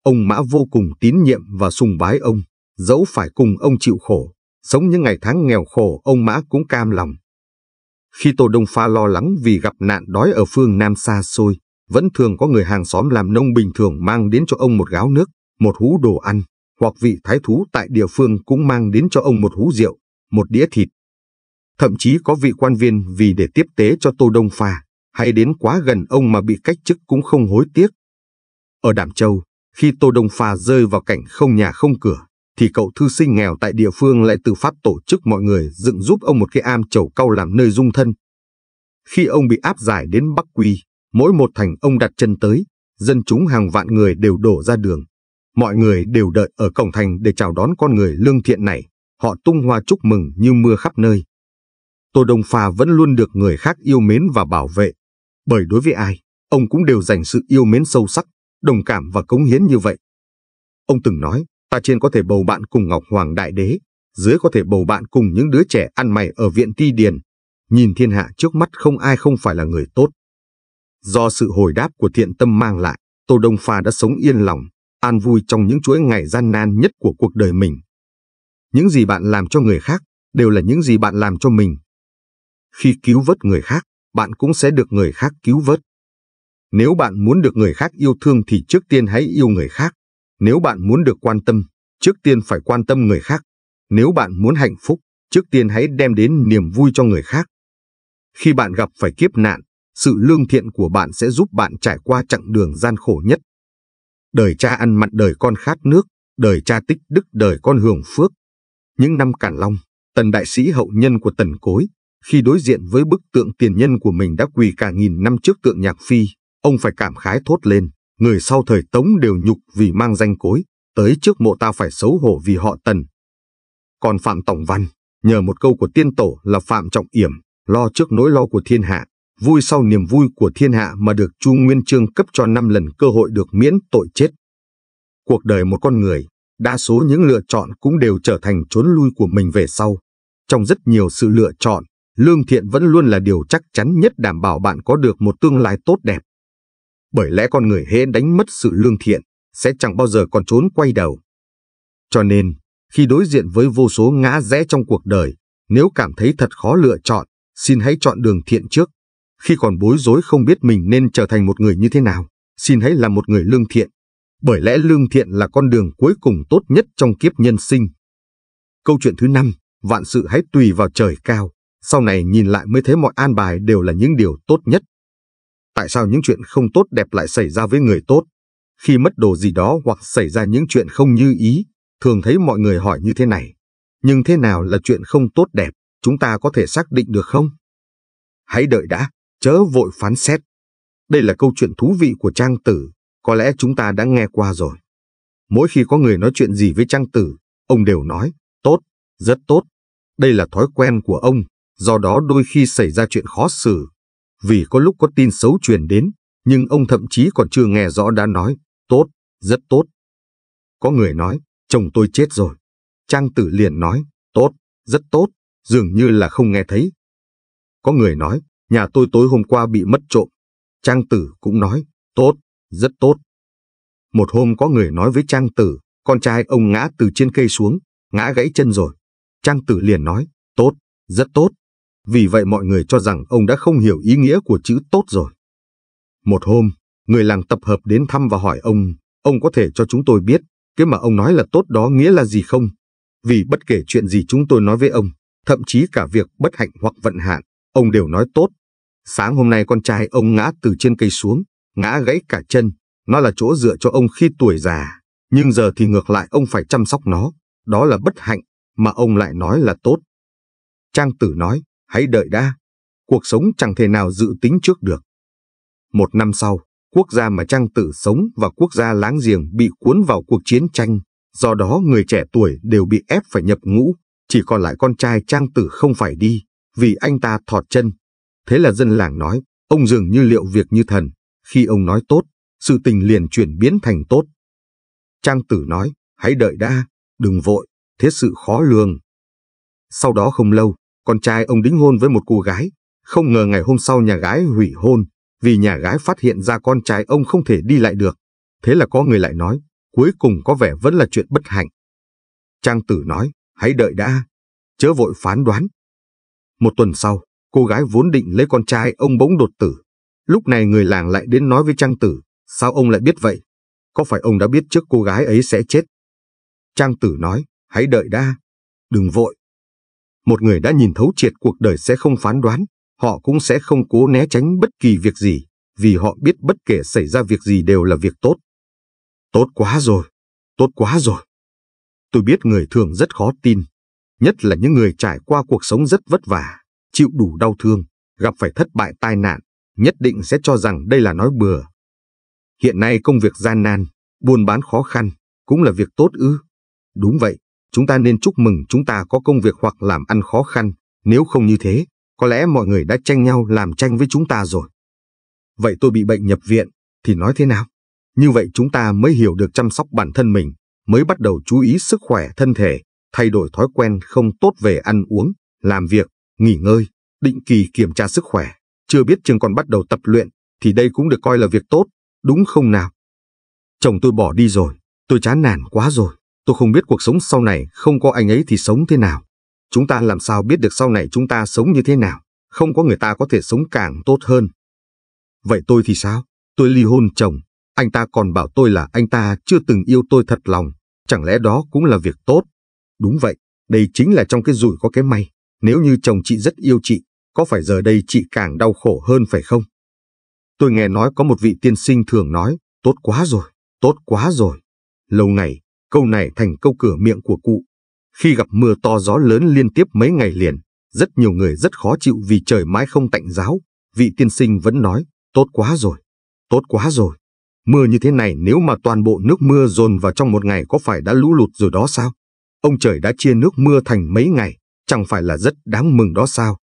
Ông Mã vô cùng tín nhiệm và sùng bái ông, dẫu phải cùng ông chịu khổ. Sống những ngày tháng nghèo khổ ông Mã cũng cam lòng. Khi Tô Đông Pha lo lắng vì gặp nạn đói ở phương Nam xa xôi, vẫn thường có người hàng xóm làm nông bình thường mang đến cho ông một gáo nước, một hũ đồ ăn, hoặc vị thái thú tại địa phương cũng mang đến cho ông một hũ rượu, một đĩa thịt. Thậm chí có vị quan viên vì để tiếp tế cho Tô Đông Pha, hay đến quá gần ông mà bị cách chức cũng không hối tiếc. Ở Đàm Châu, khi Tô Đông Pha rơi vào cảnh không nhà không cửa, thì cậu thư sinh nghèo tại địa phương lại tự phát tổ chức mọi người dựng giúp ông một cái am chầu cao làm nơi dung thân. Khi ông bị áp giải đến Bắc quy mỗi một thành ông đặt chân tới, dân chúng hàng vạn người đều đổ ra đường. Mọi người đều đợi ở cổng thành để chào đón con người lương thiện này, họ tung hoa chúc mừng như mưa khắp nơi. Tô Đông phà vẫn luôn được người khác yêu mến và bảo vệ, bởi đối với ai, ông cũng đều dành sự yêu mến sâu sắc, đồng cảm và cống hiến như vậy. Ông từng nói, Ta trên có thể bầu bạn cùng Ngọc Hoàng Đại Đế, dưới có thể bầu bạn cùng những đứa trẻ ăn mày ở viện ti điền. Nhìn thiên hạ trước mắt không ai không phải là người tốt. Do sự hồi đáp của thiện tâm mang lại, Tô Đông Pha đã sống yên lòng, an vui trong những chuỗi ngày gian nan nhất của cuộc đời mình. Những gì bạn làm cho người khác đều là những gì bạn làm cho mình. Khi cứu vớt người khác, bạn cũng sẽ được người khác cứu vớt. Nếu bạn muốn được người khác yêu thương thì trước tiên hãy yêu người khác, nếu bạn muốn được quan tâm, trước tiên phải quan tâm người khác. Nếu bạn muốn hạnh phúc, trước tiên hãy đem đến niềm vui cho người khác. Khi bạn gặp phải kiếp nạn, sự lương thiện của bạn sẽ giúp bạn trải qua chặng đường gian khổ nhất. Đời cha ăn mặn đời con khát nước, đời cha tích đức đời con hưởng phước. Những năm Cản Long, tần đại sĩ hậu nhân của tần cối, khi đối diện với bức tượng tiền nhân của mình đã quỳ cả nghìn năm trước tượng nhạc phi, ông phải cảm khái thốt lên người sau thời Tống đều nhục vì mang danh cối, tới trước mộ ta phải xấu hổ vì họ tần. Còn Phạm Tổng Văn, nhờ một câu của tiên tổ là Phạm Trọng Yểm, lo trước nỗi lo của thiên hạ, vui sau niềm vui của thiên hạ mà được Chu Nguyên Trương cấp cho năm lần cơ hội được miễn tội chết. Cuộc đời một con người, đa số những lựa chọn cũng đều trở thành trốn lui của mình về sau. Trong rất nhiều sự lựa chọn, lương thiện vẫn luôn là điều chắc chắn nhất đảm bảo bạn có được một tương lai tốt đẹp bởi lẽ con người hễ đánh mất sự lương thiện, sẽ chẳng bao giờ còn trốn quay đầu. Cho nên, khi đối diện với vô số ngã rẽ trong cuộc đời, nếu cảm thấy thật khó lựa chọn, xin hãy chọn đường thiện trước. Khi còn bối rối không biết mình nên trở thành một người như thế nào, xin hãy là một người lương thiện. Bởi lẽ lương thiện là con đường cuối cùng tốt nhất trong kiếp nhân sinh. Câu chuyện thứ năm, vạn sự hãy tùy vào trời cao. Sau này nhìn lại mới thấy mọi an bài đều là những điều tốt nhất. Tại sao những chuyện không tốt đẹp lại xảy ra với người tốt? Khi mất đồ gì đó hoặc xảy ra những chuyện không như ý, thường thấy mọi người hỏi như thế này. Nhưng thế nào là chuyện không tốt đẹp, chúng ta có thể xác định được không? Hãy đợi đã, chớ vội phán xét. Đây là câu chuyện thú vị của Trang Tử, có lẽ chúng ta đã nghe qua rồi. Mỗi khi có người nói chuyện gì với Trang Tử, ông đều nói, tốt, rất tốt. Đây là thói quen của ông, do đó đôi khi xảy ra chuyện khó xử vì có lúc có tin xấu truyền đến, nhưng ông thậm chí còn chưa nghe rõ đã nói, tốt, rất tốt. Có người nói, chồng tôi chết rồi. Trang tử liền nói, tốt, rất tốt, dường như là không nghe thấy. Có người nói, nhà tôi tối hôm qua bị mất trộm. Trang tử cũng nói, tốt, rất tốt. Một hôm có người nói với Trang tử, con trai ông ngã từ trên cây xuống, ngã gãy chân rồi. Trang tử liền nói, tốt, rất tốt vì vậy mọi người cho rằng ông đã không hiểu ý nghĩa của chữ tốt rồi. Một hôm, người làng tập hợp đến thăm và hỏi ông, ông có thể cho chúng tôi biết cái mà ông nói là tốt đó nghĩa là gì không? Vì bất kể chuyện gì chúng tôi nói với ông, thậm chí cả việc bất hạnh hoặc vận hạn, ông đều nói tốt. Sáng hôm nay con trai ông ngã từ trên cây xuống, ngã gãy cả chân, nó là chỗ dựa cho ông khi tuổi già, nhưng giờ thì ngược lại ông phải chăm sóc nó, đó là bất hạnh, mà ông lại nói là tốt. Trang tử nói, Hãy đợi đã, cuộc sống chẳng thể nào dự tính trước được. Một năm sau, quốc gia mà Trang Tử sống và quốc gia láng giềng bị cuốn vào cuộc chiến tranh, do đó người trẻ tuổi đều bị ép phải nhập ngũ, chỉ còn lại con trai Trang Tử không phải đi, vì anh ta thọt chân. Thế là dân làng nói, ông dường như liệu việc như thần, khi ông nói tốt, sự tình liền chuyển biến thành tốt. Trang Tử nói, hãy đợi đã, đừng vội, thế sự khó lường. Sau đó không lâu, con trai ông đính hôn với một cô gái, không ngờ ngày hôm sau nhà gái hủy hôn, vì nhà gái phát hiện ra con trai ông không thể đi lại được. Thế là có người lại nói, cuối cùng có vẻ vẫn là chuyện bất hạnh. Trang tử nói, hãy đợi đã, chớ vội phán đoán. Một tuần sau, cô gái vốn định lấy con trai ông bỗng đột tử. Lúc này người làng lại đến nói với Trang tử, sao ông lại biết vậy? Có phải ông đã biết trước cô gái ấy sẽ chết? Trang tử nói, hãy đợi đã, đừng vội, một người đã nhìn thấu triệt cuộc đời sẽ không phán đoán, họ cũng sẽ không cố né tránh bất kỳ việc gì, vì họ biết bất kể xảy ra việc gì đều là việc tốt. Tốt quá rồi, tốt quá rồi. Tôi biết người thường rất khó tin, nhất là những người trải qua cuộc sống rất vất vả, chịu đủ đau thương, gặp phải thất bại tai nạn, nhất định sẽ cho rằng đây là nói bừa. Hiện nay công việc gian nan, buôn bán khó khăn, cũng là việc tốt ư. Đúng vậy, chúng ta nên chúc mừng chúng ta có công việc hoặc làm ăn khó khăn, nếu không như thế, có lẽ mọi người đã tranh nhau làm tranh với chúng ta rồi. Vậy tôi bị bệnh nhập viện, thì nói thế nào? Như vậy chúng ta mới hiểu được chăm sóc bản thân mình, mới bắt đầu chú ý sức khỏe thân thể, thay đổi thói quen không tốt về ăn uống, làm việc, nghỉ ngơi, định kỳ kiểm tra sức khỏe. Chưa biết chừng còn bắt đầu tập luyện, thì đây cũng được coi là việc tốt, đúng không nào? Chồng tôi bỏ đi rồi, tôi chán nản quá rồi. Tôi không biết cuộc sống sau này không có anh ấy thì sống thế nào. Chúng ta làm sao biết được sau này chúng ta sống như thế nào. Không có người ta có thể sống càng tốt hơn. Vậy tôi thì sao? Tôi ly hôn chồng. Anh ta còn bảo tôi là anh ta chưa từng yêu tôi thật lòng. Chẳng lẽ đó cũng là việc tốt? Đúng vậy, đây chính là trong cái rủi có cái may. Nếu như chồng chị rất yêu chị, có phải giờ đây chị càng đau khổ hơn phải không? Tôi nghe nói có một vị tiên sinh thường nói, tốt quá rồi, tốt quá rồi. Lâu ngày, Câu này thành câu cửa miệng của cụ. Khi gặp mưa to gió lớn liên tiếp mấy ngày liền, rất nhiều người rất khó chịu vì trời mãi không tạnh giáo. Vị tiên sinh vẫn nói, tốt quá rồi, tốt quá rồi. Mưa như thế này nếu mà toàn bộ nước mưa dồn vào trong một ngày có phải đã lũ lụt rồi đó sao? Ông trời đã chia nước mưa thành mấy ngày, chẳng phải là rất đáng mừng đó sao?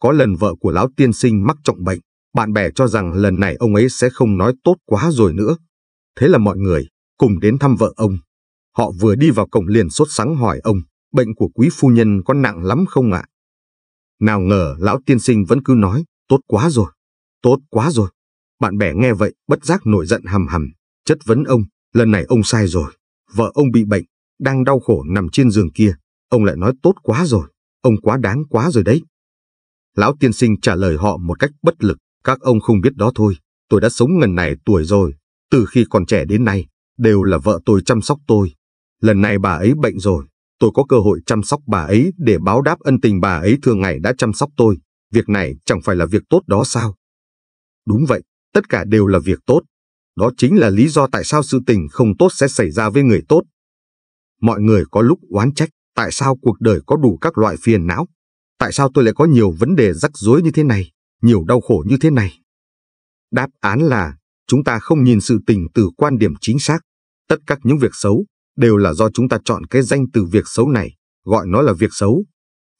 Có lần vợ của lão tiên sinh mắc trọng bệnh, bạn bè cho rằng lần này ông ấy sẽ không nói tốt quá rồi nữa. Thế là mọi người cùng đến thăm vợ ông. Họ vừa đi vào cổng liền sốt sắng hỏi ông, bệnh của quý phu nhân có nặng lắm không ạ? Nào ngờ lão tiên sinh vẫn cứ nói, tốt quá rồi, tốt quá rồi. Bạn bè nghe vậy bất giác nổi giận hầm hầm, chất vấn ông, lần này ông sai rồi, vợ ông bị bệnh, đang đau khổ nằm trên giường kia, ông lại nói tốt quá rồi, ông quá đáng quá rồi đấy. Lão tiên sinh trả lời họ một cách bất lực, các ông không biết đó thôi, tôi đã sống ngần này tuổi rồi, từ khi còn trẻ đến nay, đều là vợ tôi chăm sóc tôi, lần này bà ấy bệnh rồi, tôi có cơ hội chăm sóc bà ấy để báo đáp ân tình bà ấy thường ngày đã chăm sóc tôi, việc này chẳng phải là việc tốt đó sao? Đúng vậy, tất cả đều là việc tốt. Đó chính là lý do tại sao sự tình không tốt sẽ xảy ra với người tốt. Mọi người có lúc oán trách tại sao cuộc đời có đủ các loại phiền não, tại sao tôi lại có nhiều vấn đề rắc rối như thế này, nhiều đau khổ như thế này. Đáp án là chúng ta không nhìn sự tình từ quan điểm chính xác. Tất cả những việc xấu, đều là do chúng ta chọn cái danh từ việc xấu này, gọi nó là việc xấu.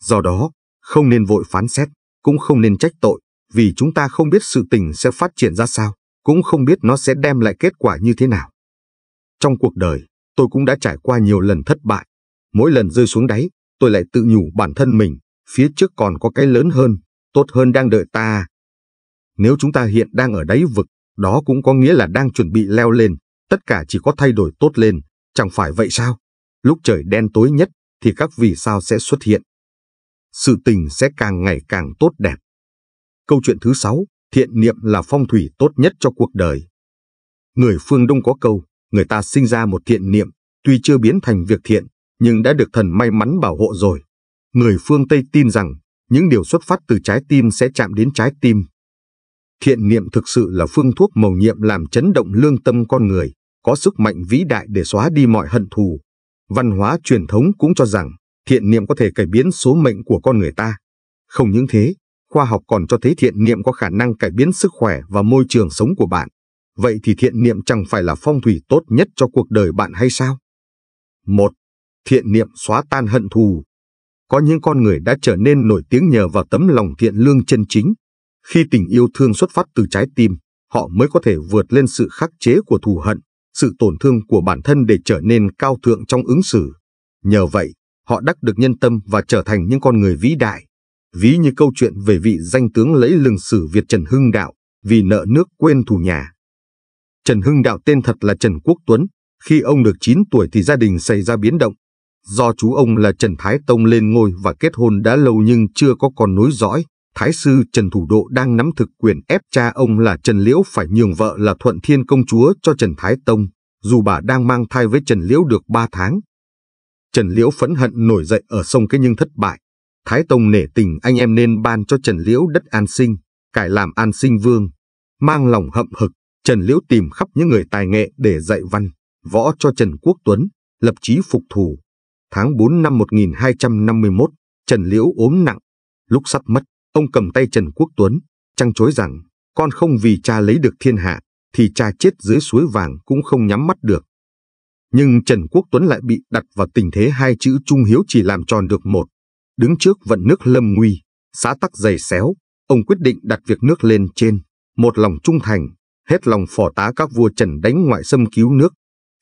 Do đó, không nên vội phán xét, cũng không nên trách tội, vì chúng ta không biết sự tình sẽ phát triển ra sao, cũng không biết nó sẽ đem lại kết quả như thế nào. Trong cuộc đời, tôi cũng đã trải qua nhiều lần thất bại. Mỗi lần rơi xuống đáy, tôi lại tự nhủ bản thân mình, phía trước còn có cái lớn hơn, tốt hơn đang đợi ta. Nếu chúng ta hiện đang ở đáy vực, đó cũng có nghĩa là đang chuẩn bị leo lên, tất cả chỉ có thay đổi tốt lên, Chẳng phải vậy sao? Lúc trời đen tối nhất thì các vì sao sẽ xuất hiện. Sự tình sẽ càng ngày càng tốt đẹp. Câu chuyện thứ sáu, thiện niệm là phong thủy tốt nhất cho cuộc đời. Người phương Đông có câu, người ta sinh ra một thiện niệm, tuy chưa biến thành việc thiện, nhưng đã được thần may mắn bảo hộ rồi. Người phương Tây tin rằng, những điều xuất phát từ trái tim sẽ chạm đến trái tim. Thiện niệm thực sự là phương thuốc màu nhiệm làm chấn động lương tâm con người có sức mạnh vĩ đại để xóa đi mọi hận thù. Văn hóa truyền thống cũng cho rằng thiện niệm có thể cải biến số mệnh của con người ta. Không những thế, khoa học còn cho thấy thiện niệm có khả năng cải biến sức khỏe và môi trường sống của bạn. Vậy thì thiện niệm chẳng phải là phong thủy tốt nhất cho cuộc đời bạn hay sao? 1. Thiện niệm xóa tan hận thù. Có những con người đã trở nên nổi tiếng nhờ vào tấm lòng thiện lương chân chính. Khi tình yêu thương xuất phát từ trái tim, họ mới có thể vượt lên sự khắc chế của thù hận, sự tổn thương của bản thân để trở nên cao thượng trong ứng xử. Nhờ vậy, họ đắc được nhân tâm và trở thành những con người vĩ đại. Ví như câu chuyện về vị danh tướng lấy lừng sử Việt Trần Hưng Đạo vì nợ nước quên thù nhà. Trần Hưng Đạo tên thật là Trần Quốc Tuấn, khi ông được 9 tuổi thì gia đình xảy ra biến động. Do chú ông là Trần Thái Tông lên ngôi và kết hôn đã lâu nhưng chưa có con nối dõi, Thái sư Trần Thủ Độ đang nắm thực quyền ép cha ông là Trần Liễu phải nhường vợ là Thuận Thiên Công Chúa cho Trần Thái Tông, dù bà đang mang thai với Trần Liễu được ba tháng. Trần Liễu phẫn hận nổi dậy ở sông cái nhưng thất bại. Thái Tông nể tình anh em nên ban cho Trần Liễu đất an sinh, cải làm an sinh vương. Mang lòng hậm hực, Trần Liễu tìm khắp những người tài nghệ để dạy văn, võ cho Trần Quốc Tuấn, lập chí phục thù. Tháng 4 năm 1251, Trần Liễu ốm nặng, lúc sắp mất, Ông cầm tay Trần Quốc Tuấn, trăng chối rằng, con không vì cha lấy được thiên hạ, thì cha chết dưới suối vàng cũng không nhắm mắt được. Nhưng Trần Quốc Tuấn lại bị đặt vào tình thế hai chữ trung hiếu chỉ làm tròn được một. Đứng trước vận nước lâm nguy, xã tắc dày xéo, ông quyết định đặt việc nước lên trên, một lòng trung thành, hết lòng phò tá các vua Trần đánh ngoại xâm cứu nước.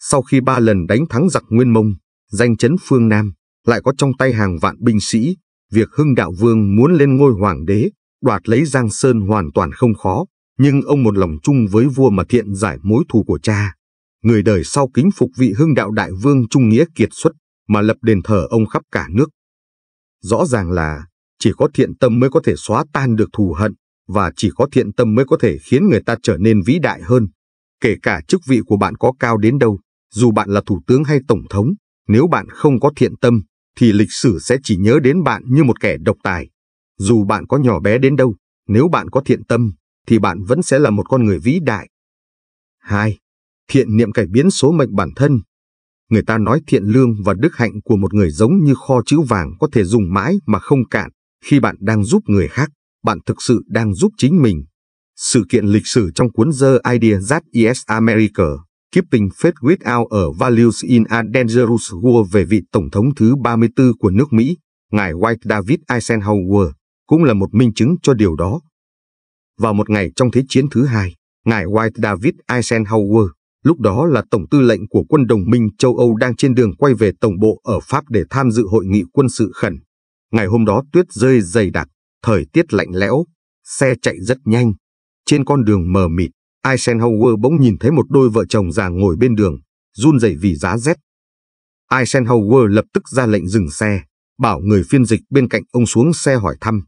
Sau khi ba lần đánh thắng giặc Nguyên Mông, danh chấn phương Nam, lại có trong tay hàng vạn binh sĩ, Việc Hưng Đạo Vương muốn lên ngôi hoàng đế, đoạt lấy Giang Sơn hoàn toàn không khó, nhưng ông một lòng chung với vua mà thiện giải mối thù của cha. Người đời sau kính phục vị Hưng Đạo Đại Vương trung nghĩa kiệt xuất mà lập đền thờ ông khắp cả nước. Rõ ràng là chỉ có thiện tâm mới có thể xóa tan được thù hận và chỉ có thiện tâm mới có thể khiến người ta trở nên vĩ đại hơn. Kể cả chức vị của bạn có cao đến đâu, dù bạn là thủ tướng hay tổng thống, nếu bạn không có thiện tâm, thì lịch sử sẽ chỉ nhớ đến bạn như một kẻ độc tài. Dù bạn có nhỏ bé đến đâu, nếu bạn có thiện tâm, thì bạn vẫn sẽ là một con người vĩ đại. 2. Thiện niệm cải biến số mệnh bản thân. Người ta nói thiện lương và đức hạnh của một người giống như kho chữ vàng có thể dùng mãi mà không cạn. Khi bạn đang giúp người khác, bạn thực sự đang giúp chính mình. Sự kiện lịch sử trong cuốn The Idea That Is America Keeping Faith With Out ở Values in a Dangerous World về vị Tổng thống thứ 34 của nước Mỹ, ngài White David Eisenhower, cũng là một minh chứng cho điều đó. Vào một ngày trong Thế chiến thứ hai, ngài White David Eisenhower, lúc đó là Tổng tư lệnh của quân đồng minh châu Âu đang trên đường quay về Tổng bộ ở Pháp để tham dự hội nghị quân sự khẩn. Ngày hôm đó tuyết rơi dày đặc, thời tiết lạnh lẽo, xe chạy rất nhanh, trên con đường mờ mịt Eisenhower bỗng nhìn thấy một đôi vợ chồng già ngồi bên đường, run rẩy vì giá rét. Eisenhower lập tức ra lệnh dừng xe, bảo người phiên dịch bên cạnh ông xuống xe hỏi thăm.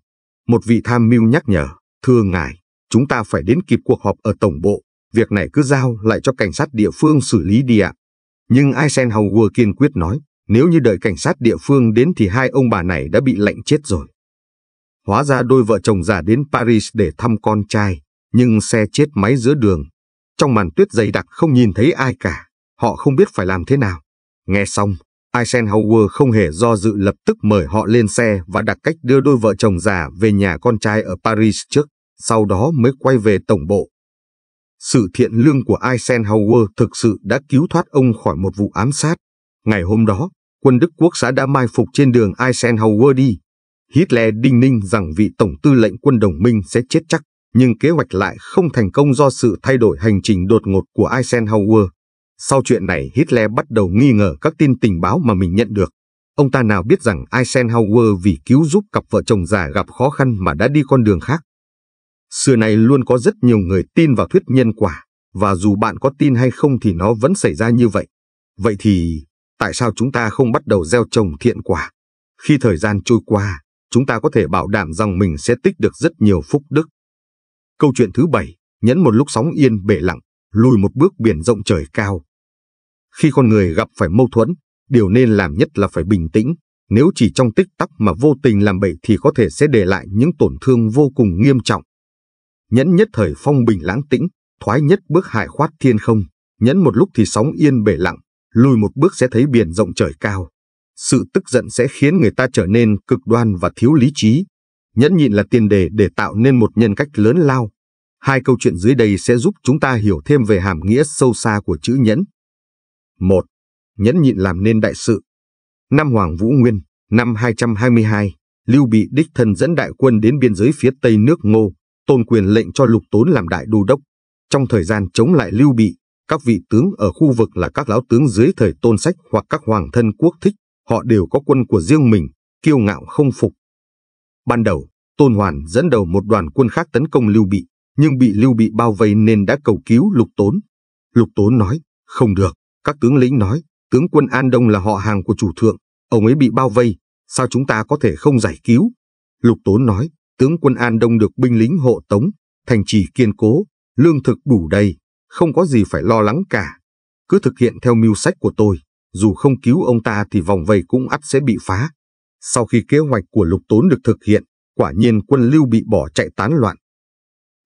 Một vị tham mưu nhắc nhở, thưa ngài, chúng ta phải đến kịp cuộc họp ở tổng bộ, việc này cứ giao lại cho cảnh sát địa phương xử lý đi ạ. Nhưng Eisenhower kiên quyết nói, nếu như đợi cảnh sát địa phương đến thì hai ông bà này đã bị lệnh chết rồi. Hóa ra đôi vợ chồng già đến Paris để thăm con trai, nhưng xe chết máy giữa đường. Trong màn tuyết dày đặc không nhìn thấy ai cả, họ không biết phải làm thế nào. Nghe xong, Eisenhower không hề do dự lập tức mời họ lên xe và đặt cách đưa đôi vợ chồng già về nhà con trai ở Paris trước, sau đó mới quay về tổng bộ. Sự thiện lương của Eisenhower thực sự đã cứu thoát ông khỏi một vụ ám sát. Ngày hôm đó, quân Đức Quốc xã đã mai phục trên đường Eisenhower đi. Hitler đinh ninh rằng vị tổng tư lệnh quân đồng minh sẽ chết chắc nhưng kế hoạch lại không thành công do sự thay đổi hành trình đột ngột của Eisenhower. Sau chuyện này Hitler bắt đầu nghi ngờ các tin tình báo mà mình nhận được. Ông ta nào biết rằng Eisenhower vì cứu giúp cặp vợ chồng già gặp khó khăn mà đã đi con đường khác. Xưa này luôn có rất nhiều người tin vào thuyết nhân quả, và dù bạn có tin hay không thì nó vẫn xảy ra như vậy. Vậy thì, tại sao chúng ta không bắt đầu gieo trồng thiện quả? Khi thời gian trôi qua, chúng ta có thể bảo đảm rằng mình sẽ tích được rất nhiều phúc đức. Câu chuyện thứ bảy, nhẫn một lúc sóng yên bể lặng, lùi một bước biển rộng trời cao. Khi con người gặp phải mâu thuẫn, điều nên làm nhất là phải bình tĩnh. Nếu chỉ trong tích tắc mà vô tình làm bậy thì có thể sẽ để lại những tổn thương vô cùng nghiêm trọng. Nhẫn nhất thời phong bình lãng tĩnh, thoái nhất bước hải khoát thiên không, nhẫn một lúc thì sóng yên bể lặng, lùi một bước sẽ thấy biển rộng trời cao. Sự tức giận sẽ khiến người ta trở nên cực đoan và thiếu lý trí, Nhẫn nhịn là tiền đề để tạo nên một nhân cách lớn lao. Hai câu chuyện dưới đây sẽ giúp chúng ta hiểu thêm về hàm nghĩa sâu xa của chữ nhẫn. 1. Nhẫn nhịn làm nên đại sự. Năm Hoàng Vũ Nguyên, năm 222, Lưu Bị đích thân dẫn đại quân đến biên giới phía tây nước Ngô, tôn quyền lệnh cho Lục Tốn làm đại đô đốc. Trong thời gian chống lại Lưu Bị, các vị tướng ở khu vực là các lão tướng dưới thời tôn sách hoặc các hoàng thân quốc thích, họ đều có quân của riêng mình, kiêu ngạo không phục, Ban đầu, Tôn Hoàn dẫn đầu một đoàn quân khác tấn công Lưu Bị, nhưng bị Lưu Bị bao vây nên đã cầu cứu Lục Tốn. Lục Tốn nói, không được, các tướng lĩnh nói, tướng quân An Đông là họ hàng của chủ thượng, ông ấy bị bao vây, sao chúng ta có thể không giải cứu? Lục Tốn nói, tướng quân An Đông được binh lính hộ tống, thành trì kiên cố, lương thực đủ đầy, không có gì phải lo lắng cả. Cứ thực hiện theo mưu sách của tôi, dù không cứu ông ta thì vòng vây cũng ắt sẽ bị phá. Sau khi kế hoạch của Lục Tốn được thực hiện, quả nhiên quân Lưu Bị bỏ chạy tán loạn.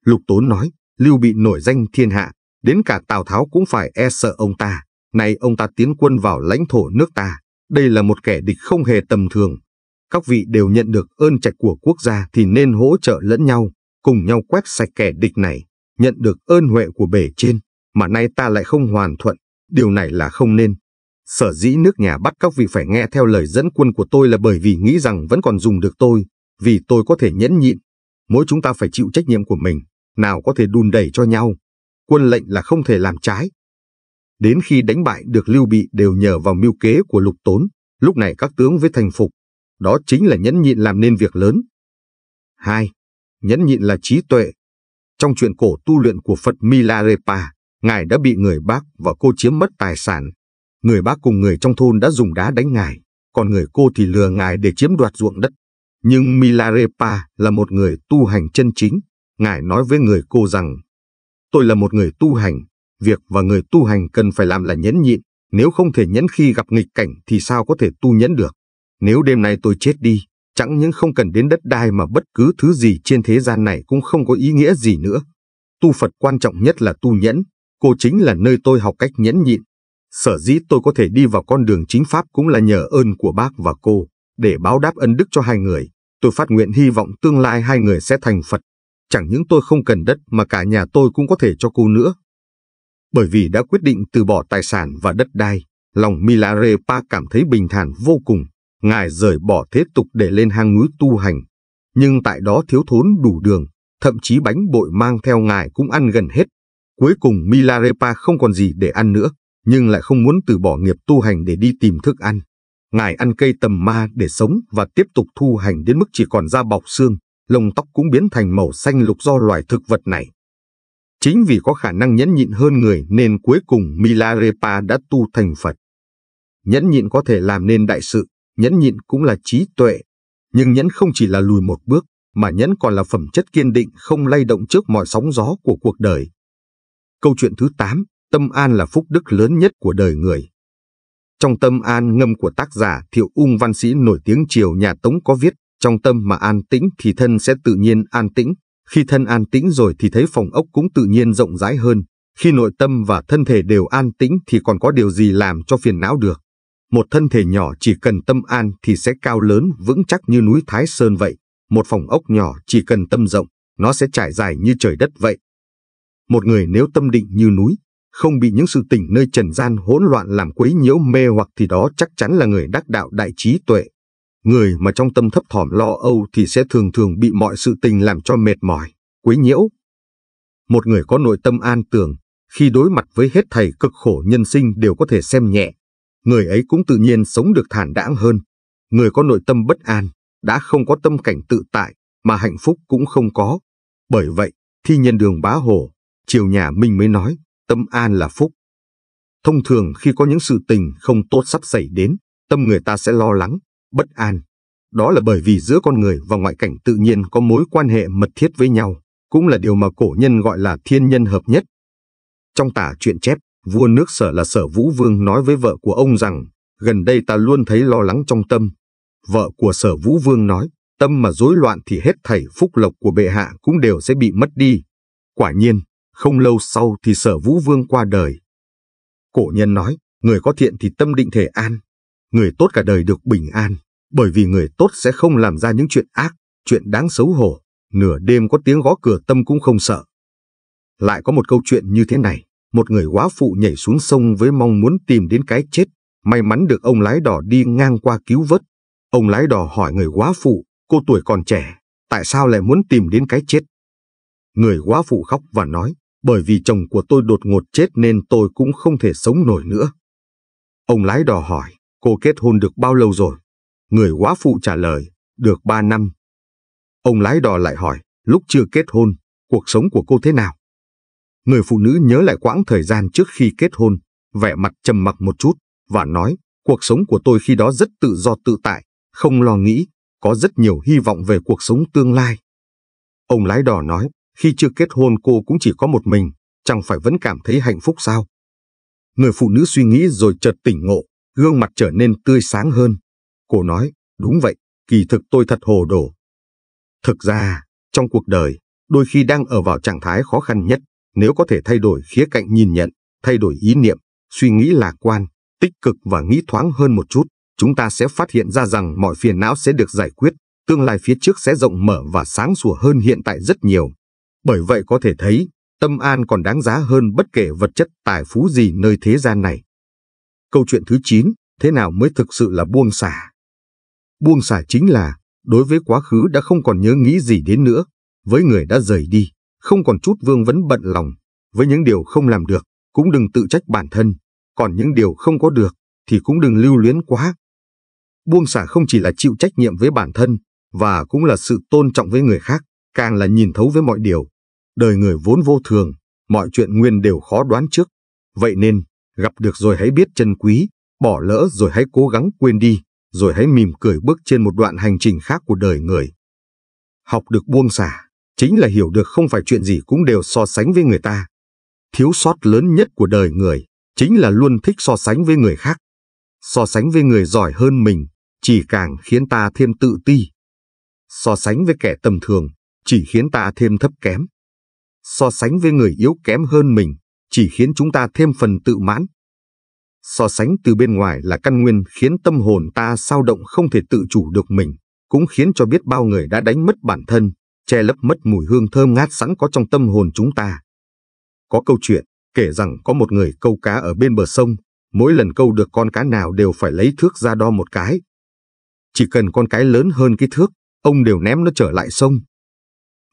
Lục Tốn nói, Lưu Bị nổi danh thiên hạ, đến cả Tào Tháo cũng phải e sợ ông ta. nay ông ta tiến quân vào lãnh thổ nước ta, đây là một kẻ địch không hề tầm thường. Các vị đều nhận được ơn trạch của quốc gia thì nên hỗ trợ lẫn nhau, cùng nhau quét sạch kẻ địch này, nhận được ơn huệ của bể trên, mà nay ta lại không hoàn thuận, điều này là không nên. Sở dĩ nước nhà bắt các vị phải nghe theo lời dẫn quân của tôi là bởi vì nghĩ rằng vẫn còn dùng được tôi, vì tôi có thể nhẫn nhịn. Mỗi chúng ta phải chịu trách nhiệm của mình, nào có thể đùn đẩy cho nhau. Quân lệnh là không thể làm trái. Đến khi đánh bại được Lưu Bị đều nhờ vào mưu kế của Lục Tốn, lúc này các tướng với thành phục. Đó chính là nhẫn nhịn làm nên việc lớn. 2. Nhẫn nhịn là trí tuệ. Trong chuyện cổ tu luyện của Phật Milarepa, Ngài đã bị người bác và cô chiếm mất tài sản, người bác cùng người trong thôn đã dùng đá đánh ngài, còn người cô thì lừa ngài để chiếm đoạt ruộng đất. Nhưng Milarepa là một người tu hành chân chính, ngài nói với người cô rằng, tôi là một người tu hành, việc và người tu hành cần phải làm là nhẫn nhịn, nếu không thể nhẫn khi gặp nghịch cảnh thì sao có thể tu nhẫn được. Nếu đêm nay tôi chết đi, chẳng những không cần đến đất đai mà bất cứ thứ gì trên thế gian này cũng không có ý nghĩa gì nữa. Tu Phật quan trọng nhất là tu nhẫn, cô chính là nơi tôi học cách nhẫn nhịn, Sở dĩ tôi có thể đi vào con đường chính pháp cũng là nhờ ơn của bác và cô, để báo đáp ân đức cho hai người. Tôi phát nguyện hy vọng tương lai hai người sẽ thành Phật. Chẳng những tôi không cần đất mà cả nhà tôi cũng có thể cho cô nữa. Bởi vì đã quyết định từ bỏ tài sản và đất đai, lòng milarepa cảm thấy bình thản vô cùng. Ngài rời bỏ thế tục để lên hang núi tu hành. Nhưng tại đó thiếu thốn đủ đường, thậm chí bánh bội mang theo ngài cũng ăn gần hết. Cuối cùng Milarepa không còn gì để ăn nữa nhưng lại không muốn từ bỏ nghiệp tu hành để đi tìm thức ăn. Ngài ăn cây tầm ma để sống và tiếp tục thu hành đến mức chỉ còn da bọc xương, lông tóc cũng biến thành màu xanh lục do loài thực vật này. Chính vì có khả năng nhẫn nhịn hơn người nên cuối cùng Milarepa đã tu thành Phật. Nhẫn nhịn có thể làm nên đại sự, nhẫn nhịn cũng là trí tuệ. Nhưng nhẫn không chỉ là lùi một bước, mà nhẫn còn là phẩm chất kiên định không lay động trước mọi sóng gió của cuộc đời. Câu chuyện thứ 8 tâm an là phúc đức lớn nhất của đời người. Trong tâm an ngâm của tác giả Thiệu Ung văn sĩ nổi tiếng triều nhà Tống có viết, trong tâm mà an tĩnh thì thân sẽ tự nhiên an tĩnh, khi thân an tĩnh rồi thì thấy phòng ốc cũng tự nhiên rộng rãi hơn, khi nội tâm và thân thể đều an tĩnh thì còn có điều gì làm cho phiền não được. Một thân thể nhỏ chỉ cần tâm an thì sẽ cao lớn vững chắc như núi Thái Sơn vậy, một phòng ốc nhỏ chỉ cần tâm rộng, nó sẽ trải dài như trời đất vậy. Một người nếu tâm định như núi không bị những sự tình nơi trần gian hỗn loạn làm quấy nhiễu mê hoặc thì đó chắc chắn là người đắc đạo đại trí tuệ. Người mà trong tâm thấp thỏm lo âu thì sẽ thường thường bị mọi sự tình làm cho mệt mỏi, quấy nhiễu. Một người có nội tâm an tường, khi đối mặt với hết thầy cực khổ nhân sinh đều có thể xem nhẹ. Người ấy cũng tự nhiên sống được thản đãng hơn. Người có nội tâm bất an, đã không có tâm cảnh tự tại, mà hạnh phúc cũng không có. Bởi vậy, thi nhân đường bá hồ, chiều nhà mình mới nói, tâm an là phúc. Thông thường khi có những sự tình không tốt sắp xảy đến, tâm người ta sẽ lo lắng, bất an. Đó là bởi vì giữa con người và ngoại cảnh tự nhiên có mối quan hệ mật thiết với nhau, cũng là điều mà cổ nhân gọi là thiên nhân hợp nhất. Trong tả truyện chép, vua nước sở là sở vũ vương nói với vợ của ông rằng, gần đây ta luôn thấy lo lắng trong tâm. Vợ của sở vũ vương nói, tâm mà rối loạn thì hết thảy phúc lộc của bệ hạ cũng đều sẽ bị mất đi. Quả nhiên, không lâu sau thì sở vũ vương qua đời. Cổ nhân nói, người có thiện thì tâm định thể an, người tốt cả đời được bình an, bởi vì người tốt sẽ không làm ra những chuyện ác, chuyện đáng xấu hổ, nửa đêm có tiếng gõ cửa tâm cũng không sợ. Lại có một câu chuyện như thế này, một người quá phụ nhảy xuống sông với mong muốn tìm đến cái chết, may mắn được ông lái đò đi ngang qua cứu vớt. Ông lái đò hỏi người quá phụ, cô tuổi còn trẻ, tại sao lại muốn tìm đến cái chết? Người quá phụ khóc và nói, bởi vì chồng của tôi đột ngột chết nên tôi cũng không thể sống nổi nữa. Ông lái đò hỏi, cô kết hôn được bao lâu rồi? Người quá phụ trả lời, được ba năm. Ông lái đò lại hỏi, lúc chưa kết hôn, cuộc sống của cô thế nào? Người phụ nữ nhớ lại quãng thời gian trước khi kết hôn, vẻ mặt trầm mặc một chút, và nói, cuộc sống của tôi khi đó rất tự do tự tại, không lo nghĩ, có rất nhiều hy vọng về cuộc sống tương lai. Ông lái đò nói, khi chưa kết hôn cô cũng chỉ có một mình, chẳng phải vẫn cảm thấy hạnh phúc sao? Người phụ nữ suy nghĩ rồi chợt tỉnh ngộ, gương mặt trở nên tươi sáng hơn. Cô nói, đúng vậy, kỳ thực tôi thật hồ đồ. Thực ra, trong cuộc đời, đôi khi đang ở vào trạng thái khó khăn nhất, nếu có thể thay đổi khía cạnh nhìn nhận, thay đổi ý niệm, suy nghĩ lạc quan, tích cực và nghĩ thoáng hơn một chút, chúng ta sẽ phát hiện ra rằng mọi phiền não sẽ được giải quyết, tương lai phía trước sẽ rộng mở và sáng sủa hơn hiện tại rất nhiều. Bởi vậy có thể thấy, tâm an còn đáng giá hơn bất kể vật chất tài phú gì nơi thế gian này. Câu chuyện thứ 9, thế nào mới thực sự là buông xả? Buông xả chính là, đối với quá khứ đã không còn nhớ nghĩ gì đến nữa, với người đã rời đi, không còn chút vương vấn bận lòng, với những điều không làm được, cũng đừng tự trách bản thân, còn những điều không có được, thì cũng đừng lưu luyến quá. Buông xả không chỉ là chịu trách nhiệm với bản thân, và cũng là sự tôn trọng với người khác càng là nhìn thấu với mọi điều. Đời người vốn vô thường, mọi chuyện nguyên đều khó đoán trước. Vậy nên, gặp được rồi hãy biết trân quý, bỏ lỡ rồi hãy cố gắng quên đi, rồi hãy mỉm cười bước trên một đoạn hành trình khác của đời người. Học được buông xả, chính là hiểu được không phải chuyện gì cũng đều so sánh với người ta. Thiếu sót lớn nhất của đời người, chính là luôn thích so sánh với người khác. So sánh với người giỏi hơn mình, chỉ càng khiến ta thêm tự ti. So sánh với kẻ tầm thường, chỉ khiến ta thêm thấp kém. So sánh với người yếu kém hơn mình, chỉ khiến chúng ta thêm phần tự mãn. So sánh từ bên ngoài là căn nguyên khiến tâm hồn ta sao động không thể tự chủ được mình, cũng khiến cho biết bao người đã đánh mất bản thân, che lấp mất mùi hương thơm ngát sẵn có trong tâm hồn chúng ta. Có câu chuyện kể rằng có một người câu cá ở bên bờ sông, mỗi lần câu được con cá nào đều phải lấy thước ra đo một cái. Chỉ cần con cái lớn hơn cái thước, ông đều ném nó trở lại sông,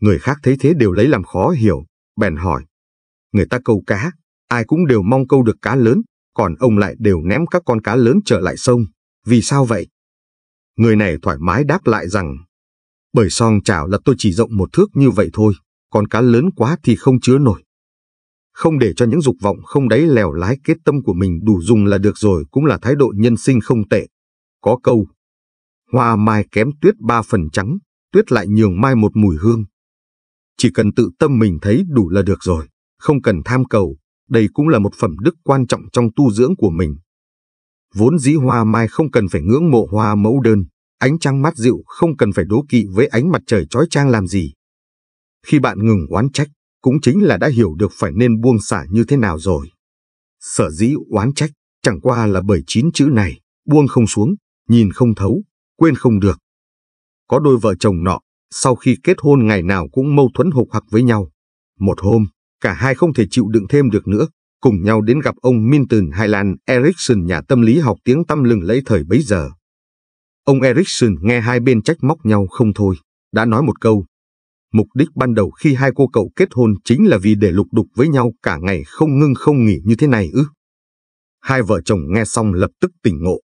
Người khác thấy thế đều lấy làm khó hiểu, bèn hỏi. Người ta câu cá, ai cũng đều mong câu được cá lớn, còn ông lại đều ném các con cá lớn trở lại sông. Vì sao vậy? Người này thoải mái đáp lại rằng, bởi song chảo là tôi chỉ rộng một thước như vậy thôi, còn cá lớn quá thì không chứa nổi. Không để cho những dục vọng không đáy lèo lái kết tâm của mình đủ dùng là được rồi cũng là thái độ nhân sinh không tệ. Có câu, hoa mai kém tuyết ba phần trắng, tuyết lại nhường mai một mùi hương chỉ cần tự tâm mình thấy đủ là được rồi, không cần tham cầu, đây cũng là một phẩm đức quan trọng trong tu dưỡng của mình. Vốn dĩ hoa mai không cần phải ngưỡng mộ hoa mẫu đơn, ánh trăng mát dịu không cần phải đố kỵ với ánh mặt trời chói trang làm gì. Khi bạn ngừng oán trách, cũng chính là đã hiểu được phải nên buông xả như thế nào rồi. Sở dĩ oán trách, chẳng qua là bởi chín chữ này, buông không xuống, nhìn không thấu, quên không được. Có đôi vợ chồng nọ, sau khi kết hôn ngày nào cũng mâu thuẫn hục hặc với nhau. Một hôm, cả hai không thể chịu đựng thêm được nữa, cùng nhau đến gặp ông Milton Highland Erickson nhà tâm lý học tiếng tăm lừng lấy thời bấy giờ. Ông Erickson nghe hai bên trách móc nhau không thôi, đã nói một câu. Mục đích ban đầu khi hai cô cậu kết hôn chính là vì để lục đục với nhau cả ngày không ngưng không nghỉ như thế này ư. Hai vợ chồng nghe xong lập tức tỉnh ngộ.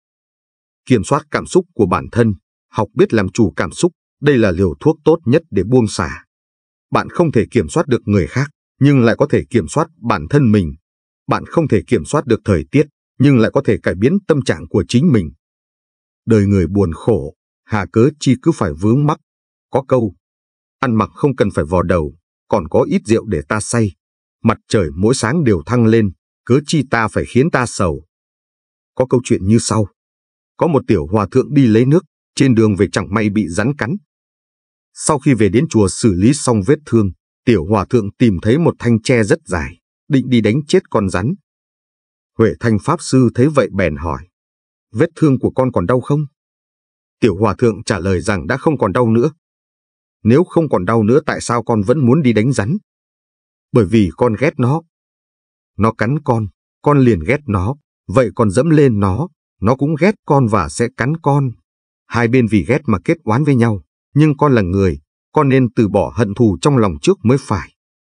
Kiểm soát cảm xúc của bản thân, học biết làm chủ cảm xúc, đây là liều thuốc tốt nhất để buông xả. Bạn không thể kiểm soát được người khác, nhưng lại có thể kiểm soát bản thân mình. Bạn không thể kiểm soát được thời tiết, nhưng lại có thể cải biến tâm trạng của chính mình. Đời người buồn khổ, hà cớ chi cứ phải vướng mắc. Có câu, ăn mặc không cần phải vò đầu, còn có ít rượu để ta say. Mặt trời mỗi sáng đều thăng lên, cớ chi ta phải khiến ta sầu. Có câu chuyện như sau. Có một tiểu hòa thượng đi lấy nước, trên đường về chẳng may bị rắn cắn, sau khi về đến chùa xử lý xong vết thương, tiểu hòa thượng tìm thấy một thanh tre rất dài, định đi đánh chết con rắn. Huệ Thanh Pháp Sư thấy vậy bèn hỏi, vết thương của con còn đau không? Tiểu hòa thượng trả lời rằng đã không còn đau nữa. Nếu không còn đau nữa tại sao con vẫn muốn đi đánh rắn? Bởi vì con ghét nó. Nó cắn con, con liền ghét nó, vậy con dẫm lên nó, nó cũng ghét con và sẽ cắn con. Hai bên vì ghét mà kết oán với nhau nhưng con là người, con nên từ bỏ hận thù trong lòng trước mới phải.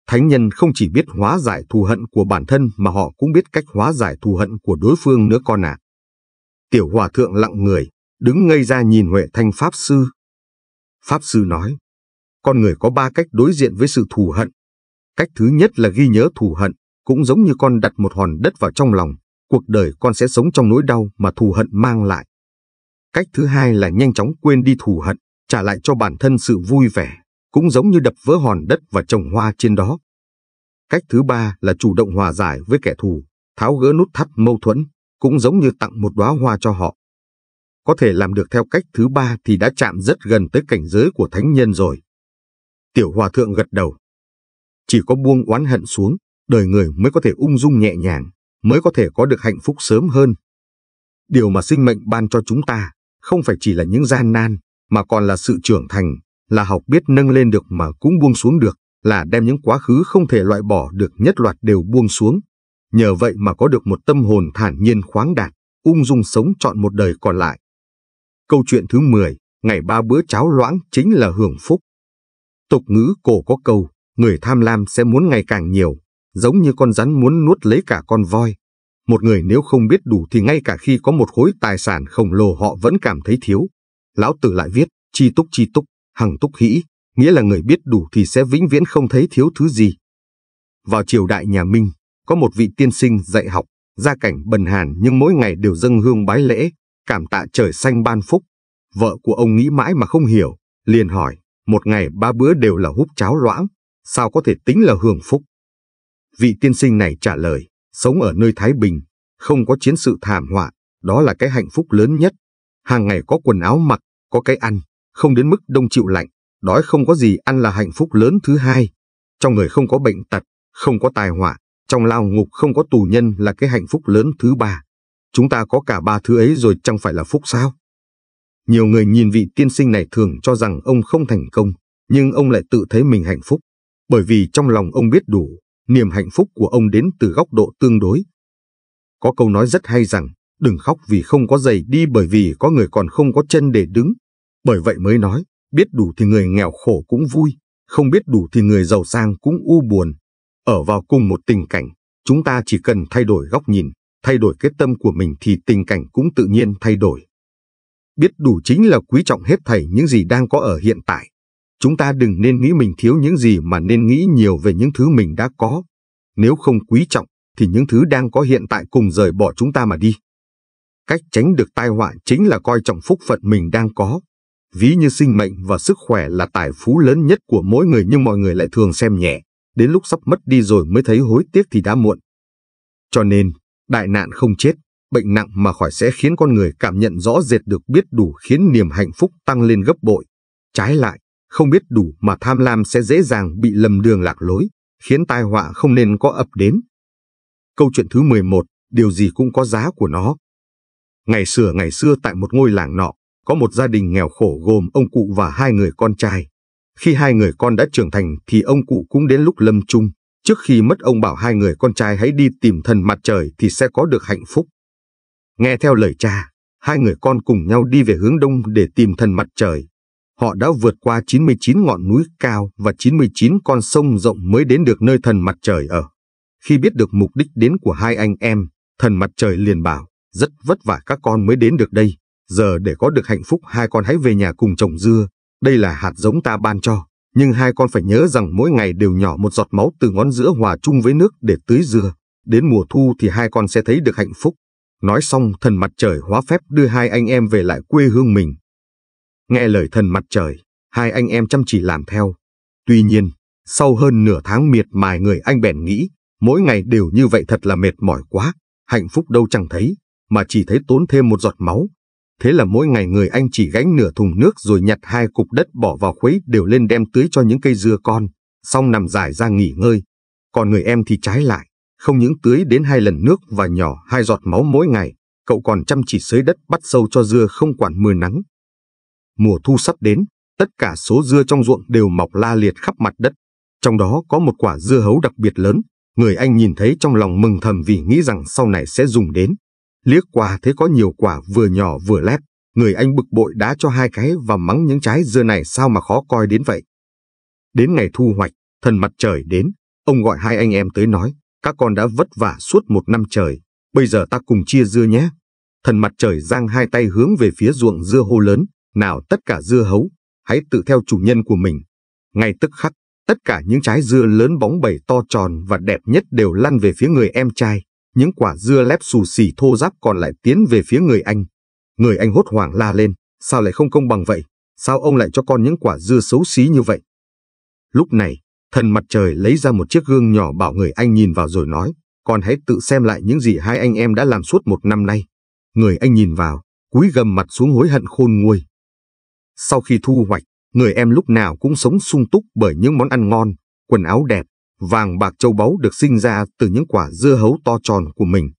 Thánh nhân không chỉ biết hóa giải thù hận của bản thân mà họ cũng biết cách hóa giải thù hận của đối phương nữa con ạ. À. Tiểu hòa thượng lặng người, đứng ngây ra nhìn Huệ Thanh Pháp Sư. Pháp Sư nói, con người có ba cách đối diện với sự thù hận. Cách thứ nhất là ghi nhớ thù hận, cũng giống như con đặt một hòn đất vào trong lòng, cuộc đời con sẽ sống trong nỗi đau mà thù hận mang lại. Cách thứ hai là nhanh chóng quên đi thù hận, trả lại cho bản thân sự vui vẻ, cũng giống như đập vỡ hòn đất và trồng hoa trên đó. Cách thứ ba là chủ động hòa giải với kẻ thù, tháo gỡ nút thắt mâu thuẫn, cũng giống như tặng một đóa hoa cho họ. Có thể làm được theo cách thứ ba thì đã chạm rất gần tới cảnh giới của thánh nhân rồi. Tiểu hòa thượng gật đầu. Chỉ có buông oán hận xuống, đời người mới có thể ung dung nhẹ nhàng, mới có thể có được hạnh phúc sớm hơn. Điều mà sinh mệnh ban cho chúng ta không phải chỉ là những gian nan, mà còn là sự trưởng thành, là học biết nâng lên được mà cũng buông xuống được, là đem những quá khứ không thể loại bỏ được nhất loạt đều buông xuống. Nhờ vậy mà có được một tâm hồn thản nhiên khoáng đạt, ung dung sống trọn một đời còn lại. Câu chuyện thứ 10, ngày ba bữa cháo loãng chính là hưởng phúc. Tục ngữ cổ có câu, người tham lam sẽ muốn ngày càng nhiều, giống như con rắn muốn nuốt lấy cả con voi. Một người nếu không biết đủ thì ngay cả khi có một khối tài sản khổng lồ họ vẫn cảm thấy thiếu lão tử lại viết, chi túc chi túc, hằng túc hĩ, nghĩa là người biết đủ thì sẽ vĩnh viễn không thấy thiếu thứ gì. Vào triều đại nhà Minh, có một vị tiên sinh dạy học, gia cảnh bần hàn nhưng mỗi ngày đều dâng hương bái lễ, cảm tạ trời xanh ban phúc. Vợ của ông nghĩ mãi mà không hiểu, liền hỏi, một ngày ba bữa đều là húp cháo loãng, sao có thể tính là hưởng phúc? Vị tiên sinh này trả lời, sống ở nơi Thái Bình, không có chiến sự thảm họa, đó là cái hạnh phúc lớn nhất hàng ngày có quần áo mặc, có cái ăn, không đến mức đông chịu lạnh, đói không có gì ăn là hạnh phúc lớn thứ hai. Trong người không có bệnh tật, không có tài họa, trong lao ngục không có tù nhân là cái hạnh phúc lớn thứ ba. Chúng ta có cả ba thứ ấy rồi chẳng phải là phúc sao? Nhiều người nhìn vị tiên sinh này thường cho rằng ông không thành công, nhưng ông lại tự thấy mình hạnh phúc. Bởi vì trong lòng ông biết đủ, niềm hạnh phúc của ông đến từ góc độ tương đối. Có câu nói rất hay rằng, Đừng khóc vì không có giày đi bởi vì có người còn không có chân để đứng. Bởi vậy mới nói, biết đủ thì người nghèo khổ cũng vui, không biết đủ thì người giàu sang cũng u buồn. Ở vào cùng một tình cảnh, chúng ta chỉ cần thay đổi góc nhìn, thay đổi kết tâm của mình thì tình cảnh cũng tự nhiên thay đổi. Biết đủ chính là quý trọng hết thảy những gì đang có ở hiện tại. Chúng ta đừng nên nghĩ mình thiếu những gì mà nên nghĩ nhiều về những thứ mình đã có. Nếu không quý trọng, thì những thứ đang có hiện tại cùng rời bỏ chúng ta mà đi. Cách tránh được tai họa chính là coi trọng phúc phận mình đang có. Ví như sinh mệnh và sức khỏe là tài phú lớn nhất của mỗi người nhưng mọi người lại thường xem nhẹ, đến lúc sắp mất đi rồi mới thấy hối tiếc thì đã muộn. Cho nên, đại nạn không chết, bệnh nặng mà khỏi sẽ khiến con người cảm nhận rõ rệt được biết đủ khiến niềm hạnh phúc tăng lên gấp bội. Trái lại, không biết đủ mà tham lam sẽ dễ dàng bị lầm đường lạc lối, khiến tai họa không nên có ập đến. Câu chuyện thứ 11, điều gì cũng có giá của nó, Ngày xưa ngày xưa tại một ngôi làng nọ, có một gia đình nghèo khổ gồm ông cụ và hai người con trai. Khi hai người con đã trưởng thành thì ông cụ cũng đến lúc lâm chung. Trước khi mất ông bảo hai người con trai hãy đi tìm thần mặt trời thì sẽ có được hạnh phúc. Nghe theo lời cha, hai người con cùng nhau đi về hướng đông để tìm thần mặt trời. Họ đã vượt qua 99 ngọn núi cao và 99 con sông rộng mới đến được nơi thần mặt trời ở. Khi biết được mục đích đến của hai anh em, thần mặt trời liền bảo, rất vất vả các con mới đến được đây, giờ để có được hạnh phúc hai con hãy về nhà cùng trồng dưa, đây là hạt giống ta ban cho. Nhưng hai con phải nhớ rằng mỗi ngày đều nhỏ một giọt máu từ ngón giữa hòa chung với nước để tưới dưa. Đến mùa thu thì hai con sẽ thấy được hạnh phúc. Nói xong thần mặt trời hóa phép đưa hai anh em về lại quê hương mình. Nghe lời thần mặt trời, hai anh em chăm chỉ làm theo. Tuy nhiên, sau hơn nửa tháng miệt mài người anh bèn nghĩ, mỗi ngày đều như vậy thật là mệt mỏi quá, hạnh phúc đâu chẳng thấy, mà chỉ thấy tốn thêm một giọt máu. Thế là mỗi ngày người anh chỉ gánh nửa thùng nước rồi nhặt hai cục đất bỏ vào khuấy đều lên đem tưới cho những cây dưa con, xong nằm dài ra nghỉ ngơi. Còn người em thì trái lại, không những tưới đến hai lần nước và nhỏ hai giọt máu mỗi ngày, cậu còn chăm chỉ xới đất bắt sâu cho dưa không quản mưa nắng. Mùa thu sắp đến, tất cả số dưa trong ruộng đều mọc la liệt khắp mặt đất. Trong đó có một quả dưa hấu đặc biệt lớn, người anh nhìn thấy trong lòng mừng thầm vì nghĩ rằng sau này sẽ dùng đến. Liếc qua thấy có nhiều quả vừa nhỏ vừa lép, người anh bực bội đã cho hai cái và mắng những trái dưa này sao mà khó coi đến vậy. Đến ngày thu hoạch, thần mặt trời đến, ông gọi hai anh em tới nói, các con đã vất vả suốt một năm trời, bây giờ ta cùng chia dưa nhé. Thần mặt trời giang hai tay hướng về phía ruộng dưa hô lớn, nào tất cả dưa hấu, hãy tự theo chủ nhân của mình. Ngay tức khắc, tất cả những trái dưa lớn bóng bẩy to tròn và đẹp nhất đều lăn về phía người em trai những quả dưa lép xù xì thô ráp còn lại tiến về phía người anh. Người anh hốt hoảng la lên, sao lại không công bằng vậy? Sao ông lại cho con những quả dưa xấu xí như vậy? Lúc này, thần mặt trời lấy ra một chiếc gương nhỏ bảo người anh nhìn vào rồi nói, con hãy tự xem lại những gì hai anh em đã làm suốt một năm nay. Người anh nhìn vào, cúi gầm mặt xuống hối hận khôn nguôi. Sau khi thu hoạch, người em lúc nào cũng sống sung túc bởi những món ăn ngon, quần áo đẹp, vàng bạc châu báu được sinh ra từ những quả dưa hấu to tròn của mình.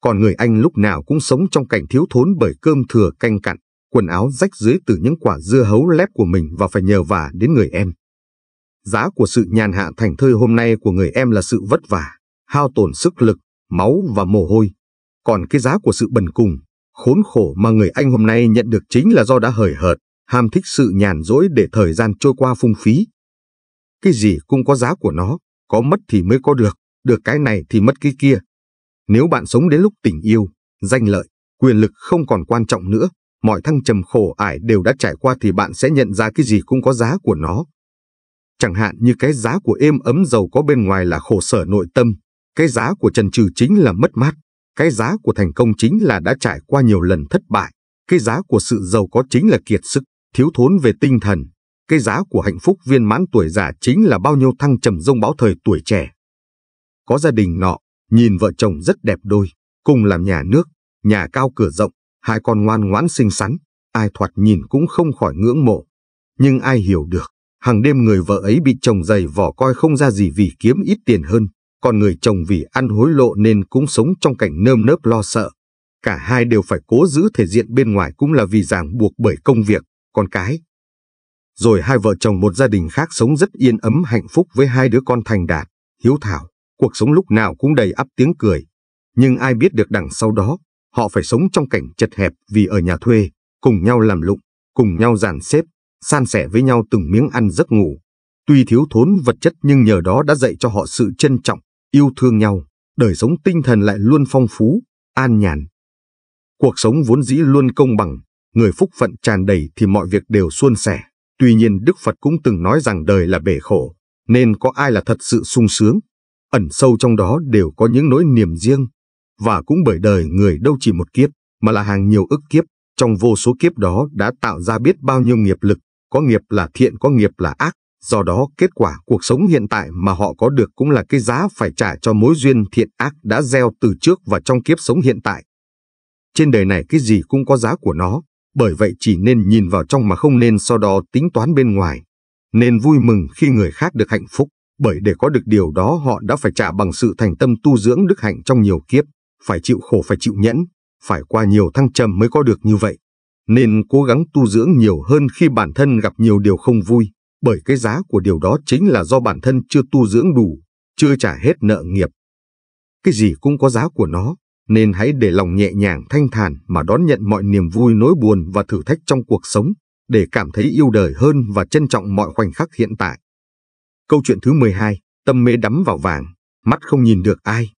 Còn người Anh lúc nào cũng sống trong cảnh thiếu thốn bởi cơm thừa canh cặn, quần áo rách dưới từ những quả dưa hấu lép của mình và phải nhờ vả đến người em. Giá của sự nhàn hạ thành thơi hôm nay của người em là sự vất vả, hao tổn sức lực, máu và mồ hôi. Còn cái giá của sự bần cùng, khốn khổ mà người anh hôm nay nhận được chính là do đã hời hợt, ham thích sự nhàn rỗi để thời gian trôi qua phung phí. Cái gì cũng có giá của nó, có mất thì mới có được, được cái này thì mất cái kia. Nếu bạn sống đến lúc tình yêu, danh lợi, quyền lực không còn quan trọng nữa, mọi thăng trầm khổ ải đều đã trải qua thì bạn sẽ nhận ra cái gì cũng có giá của nó. Chẳng hạn như cái giá của êm ấm giàu có bên ngoài là khổ sở nội tâm, cái giá của trần trừ chính là mất mát, cái giá của thành công chính là đã trải qua nhiều lần thất bại, cái giá của sự giàu có chính là kiệt sức, thiếu thốn về tinh thần, cái giá của hạnh phúc viên mãn tuổi già chính là bao nhiêu thăng trầm rông bão thời tuổi trẻ. Có gia đình nọ, nhìn vợ chồng rất đẹp đôi, cùng làm nhà nước, nhà cao cửa rộng, hai con ngoan ngoãn xinh xắn, ai thoạt nhìn cũng không khỏi ngưỡng mộ. Nhưng ai hiểu được, hàng đêm người vợ ấy bị chồng dày vỏ coi không ra gì vì kiếm ít tiền hơn, còn người chồng vì ăn hối lộ nên cũng sống trong cảnh nơm nớp lo sợ. Cả hai đều phải cố giữ thể diện bên ngoài cũng là vì ràng buộc bởi công việc, con cái, rồi hai vợ chồng một gia đình khác sống rất yên ấm hạnh phúc với hai đứa con thành đạt, hiếu thảo, cuộc sống lúc nào cũng đầy ắp tiếng cười. Nhưng ai biết được đằng sau đó, họ phải sống trong cảnh chật hẹp vì ở nhà thuê, cùng nhau làm lụng, cùng nhau dàn xếp, san sẻ với nhau từng miếng ăn giấc ngủ. Tuy thiếu thốn vật chất nhưng nhờ đó đã dạy cho họ sự trân trọng, yêu thương nhau, đời sống tinh thần lại luôn phong phú, an nhàn. Cuộc sống vốn dĩ luôn công bằng, người phúc phận tràn đầy thì mọi việc đều suôn sẻ. Tuy nhiên Đức Phật cũng từng nói rằng đời là bể khổ, nên có ai là thật sự sung sướng. Ẩn sâu trong đó đều có những nỗi niềm riêng, và cũng bởi đời người đâu chỉ một kiếp, mà là hàng nhiều ức kiếp, trong vô số kiếp đó đã tạo ra biết bao nhiêu nghiệp lực, có nghiệp là thiện có nghiệp là ác, do đó kết quả cuộc sống hiện tại mà họ có được cũng là cái giá phải trả cho mối duyên thiện ác đã gieo từ trước và trong kiếp sống hiện tại. Trên đời này cái gì cũng có giá của nó, bởi vậy chỉ nên nhìn vào trong mà không nên so đo tính toán bên ngoài. Nên vui mừng khi người khác được hạnh phúc, bởi để có được điều đó họ đã phải trả bằng sự thành tâm tu dưỡng đức hạnh trong nhiều kiếp, phải chịu khổ phải chịu nhẫn, phải qua nhiều thăng trầm mới có được như vậy. Nên cố gắng tu dưỡng nhiều hơn khi bản thân gặp nhiều điều không vui, bởi cái giá của điều đó chính là do bản thân chưa tu dưỡng đủ, chưa trả hết nợ nghiệp. Cái gì cũng có giá của nó, nên hãy để lòng nhẹ nhàng thanh thản mà đón nhận mọi niềm vui nỗi buồn và thử thách trong cuộc sống để cảm thấy yêu đời hơn và trân trọng mọi khoảnh khắc hiện tại. Câu chuyện thứ 12, tâm mê đắm vào vàng, mắt không nhìn được ai.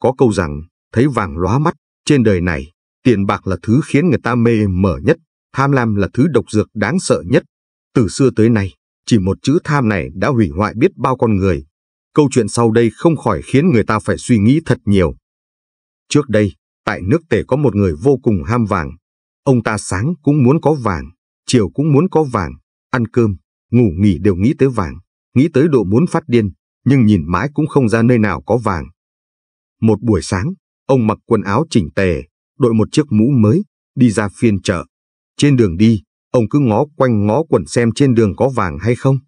Có câu rằng, thấy vàng lóa mắt, trên đời này, tiền bạc là thứ khiến người ta mê mờ nhất, tham lam là thứ độc dược đáng sợ nhất. Từ xưa tới nay, chỉ một chữ tham này đã hủy hoại biết bao con người. Câu chuyện sau đây không khỏi khiến người ta phải suy nghĩ thật nhiều Trước đây, tại nước tề có một người vô cùng ham vàng. Ông ta sáng cũng muốn có vàng, chiều cũng muốn có vàng, ăn cơm, ngủ nghỉ đều nghĩ tới vàng, nghĩ tới độ muốn phát điên, nhưng nhìn mãi cũng không ra nơi nào có vàng. Một buổi sáng, ông mặc quần áo chỉnh tề, đội một chiếc mũ mới, đi ra phiên chợ. Trên đường đi, ông cứ ngó quanh ngó quẩn xem trên đường có vàng hay không.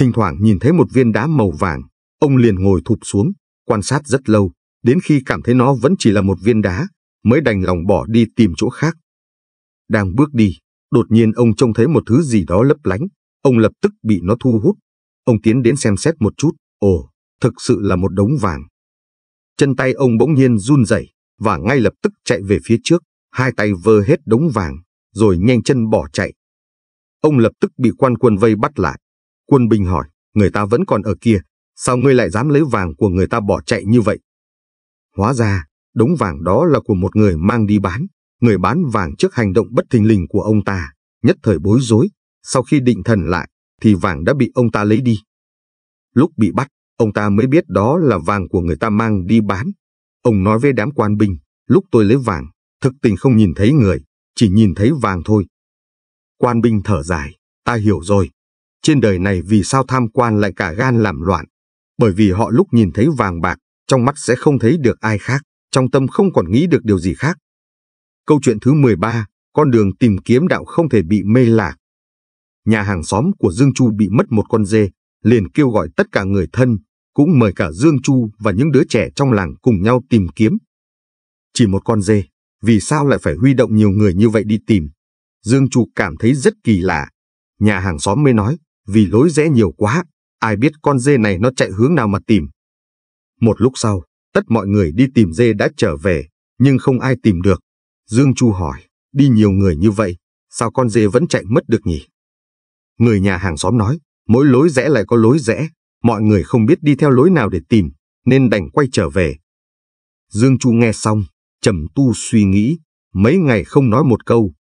Thỉnh thoảng nhìn thấy một viên đá màu vàng, ông liền ngồi thụp xuống, quan sát rất lâu, đến khi cảm thấy nó vẫn chỉ là một viên đá, mới đành lòng bỏ đi tìm chỗ khác. Đang bước đi, đột nhiên ông trông thấy một thứ gì đó lấp lánh, ông lập tức bị nó thu hút. Ông tiến đến xem xét một chút, ồ, thực sự là một đống vàng. Chân tay ông bỗng nhiên run rẩy và ngay lập tức chạy về phía trước, hai tay vơ hết đống vàng, rồi nhanh chân bỏ chạy. Ông lập tức bị quan quân vây bắt lại. Quân binh hỏi, người ta vẫn còn ở kia, sao ngươi lại dám lấy vàng của người ta bỏ chạy như vậy? Hóa ra, đống vàng đó là của một người mang đi bán. Người bán vàng trước hành động bất thình lình của ông ta, nhất thời bối rối. Sau khi định thần lại, thì vàng đã bị ông ta lấy đi. Lúc bị bắt, ông ta mới biết đó là vàng của người ta mang đi bán. Ông nói với đám quan binh, lúc tôi lấy vàng, thực tình không nhìn thấy người, chỉ nhìn thấy vàng thôi. Quan binh thở dài, ta hiểu rồi. Trên đời này vì sao tham quan lại cả gan làm loạn? Bởi vì họ lúc nhìn thấy vàng bạc trong mắt sẽ không thấy được ai khác, trong tâm không còn nghĩ được điều gì khác. Câu chuyện thứ 13, con đường tìm kiếm đạo không thể bị mê lạc. Nhà hàng xóm của Dương Chu bị mất một con dê, liền kêu gọi tất cả người thân, cũng mời cả Dương Chu và những đứa trẻ trong làng cùng nhau tìm kiếm. Chỉ một con dê, vì sao lại phải huy động nhiều người như vậy đi tìm? Dương Chu cảm thấy rất kỳ lạ. Nhà hàng xóm mới nói, vì lối rẽ nhiều quá, ai biết con dê này nó chạy hướng nào mà tìm. Một lúc sau, tất mọi người đi tìm dê đã trở về, nhưng không ai tìm được. Dương Chu hỏi, đi nhiều người như vậy, sao con dê vẫn chạy mất được nhỉ? Người nhà hàng xóm nói, mỗi lối rẽ lại có lối rẽ, mọi người không biết đi theo lối nào để tìm, nên đành quay trở về. Dương Chu nghe xong, trầm tu suy nghĩ, mấy ngày không nói một câu.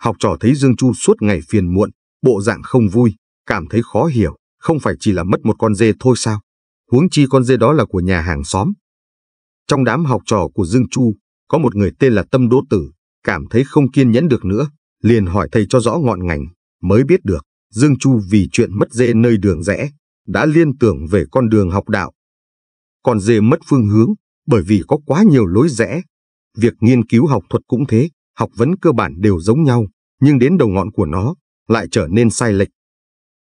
Học trò thấy Dương Chu suốt ngày phiền muộn, bộ dạng không vui, cảm thấy khó hiểu, không phải chỉ là mất một con dê thôi sao? huống chi con dê đó là của nhà hàng xóm. Trong đám học trò của Dương Chu, có một người tên là Tâm Đỗ Tử, cảm thấy không kiên nhẫn được nữa, liền hỏi thầy cho rõ ngọn ngành, mới biết được, Dương Chu vì chuyện mất dê nơi đường rẽ, đã liên tưởng về con đường học đạo. Con dê mất phương hướng, bởi vì có quá nhiều lối rẽ. Việc nghiên cứu học thuật cũng thế, học vấn cơ bản đều giống nhau, nhưng đến đầu ngọn của nó lại trở nên sai lệch.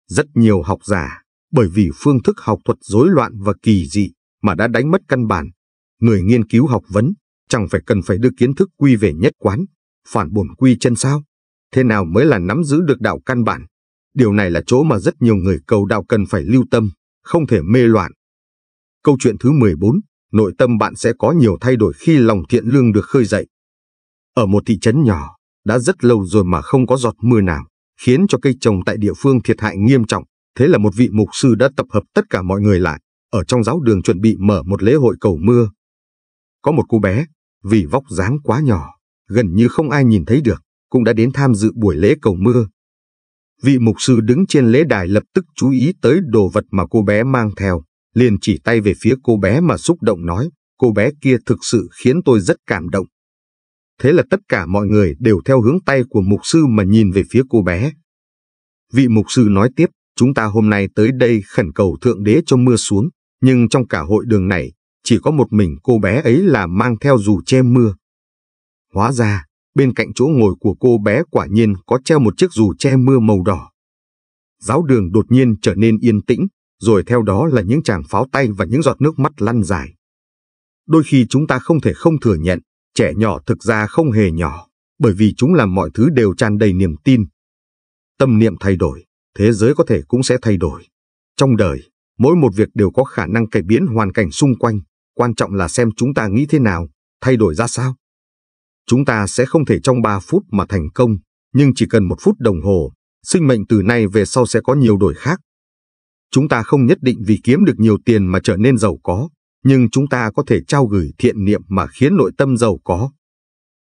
Rất nhiều học giả bởi vì phương thức học thuật rối loạn và kỳ dị mà đã đánh mất căn bản. Người nghiên cứu học vấn chẳng phải cần phải đưa kiến thức quy về nhất quán, phản bổn quy chân sao? Thế nào mới là nắm giữ được đạo căn bản? Điều này là chỗ mà rất nhiều người cầu đạo cần phải lưu tâm, không thể mê loạn. Câu chuyện thứ 14, nội tâm bạn sẽ có nhiều thay đổi khi lòng thiện lương được khơi dậy. Ở một thị trấn nhỏ, đã rất lâu rồi mà không có giọt mưa nào, khiến cho cây trồng tại địa phương thiệt hại nghiêm trọng. Thế là một vị mục sư đã tập hợp tất cả mọi người lại, ở trong giáo đường chuẩn bị mở một lễ hội cầu mưa. Có một cô bé, vì vóc dáng quá nhỏ, gần như không ai nhìn thấy được, cũng đã đến tham dự buổi lễ cầu mưa. Vị mục sư đứng trên lễ đài lập tức chú ý tới đồ vật mà cô bé mang theo, liền chỉ tay về phía cô bé mà xúc động nói, cô bé kia thực sự khiến tôi rất cảm động. Thế là tất cả mọi người đều theo hướng tay của mục sư mà nhìn về phía cô bé. Vị mục sư nói tiếp, Chúng ta hôm nay tới đây khẩn cầu Thượng Đế cho mưa xuống, nhưng trong cả hội đường này, chỉ có một mình cô bé ấy là mang theo dù che mưa. Hóa ra, bên cạnh chỗ ngồi của cô bé quả nhiên có treo một chiếc dù che mưa màu đỏ. Giáo đường đột nhiên trở nên yên tĩnh, rồi theo đó là những tràng pháo tay và những giọt nước mắt lăn dài. Đôi khi chúng ta không thể không thừa nhận, trẻ nhỏ thực ra không hề nhỏ, bởi vì chúng làm mọi thứ đều tràn đầy niềm tin. Tâm niệm thay đổi, thế giới có thể cũng sẽ thay đổi. Trong đời, mỗi một việc đều có khả năng cải biến hoàn cảnh xung quanh, quan trọng là xem chúng ta nghĩ thế nào, thay đổi ra sao. Chúng ta sẽ không thể trong 3 phút mà thành công, nhưng chỉ cần một phút đồng hồ, sinh mệnh từ nay về sau sẽ có nhiều đổi khác. Chúng ta không nhất định vì kiếm được nhiều tiền mà trở nên giàu có, nhưng chúng ta có thể trao gửi thiện niệm mà khiến nội tâm giàu có.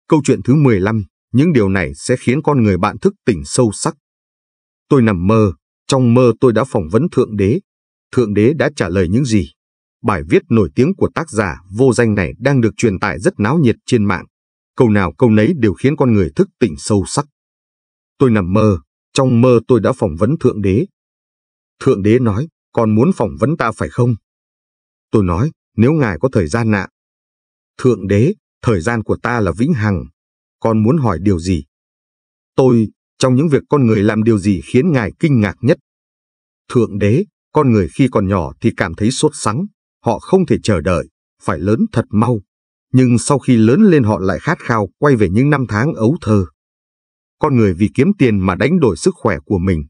Câu chuyện thứ 15, những điều này sẽ khiến con người bạn thức tỉnh sâu sắc. Tôi nằm mơ, trong mơ tôi đã phỏng vấn Thượng Đế. Thượng Đế đã trả lời những gì? Bài viết nổi tiếng của tác giả vô danh này đang được truyền tải rất náo nhiệt trên mạng. Câu nào câu nấy đều khiến con người thức tỉnh sâu sắc. Tôi nằm mơ, trong mơ tôi đã phỏng vấn Thượng Đế. Thượng Đế nói, con muốn phỏng vấn ta phải không? Tôi nói, nếu ngài có thời gian nạ. Thượng Đế, thời gian của ta là vĩnh hằng. Con muốn hỏi điều gì? Tôi, trong những việc con người làm điều gì khiến ngài kinh ngạc nhất? Thượng đế, con người khi còn nhỏ thì cảm thấy sốt sắng, họ không thể chờ đợi, phải lớn thật mau. Nhưng sau khi lớn lên họ lại khát khao quay về những năm tháng ấu thơ. Con người vì kiếm tiền mà đánh đổi sức khỏe của mình,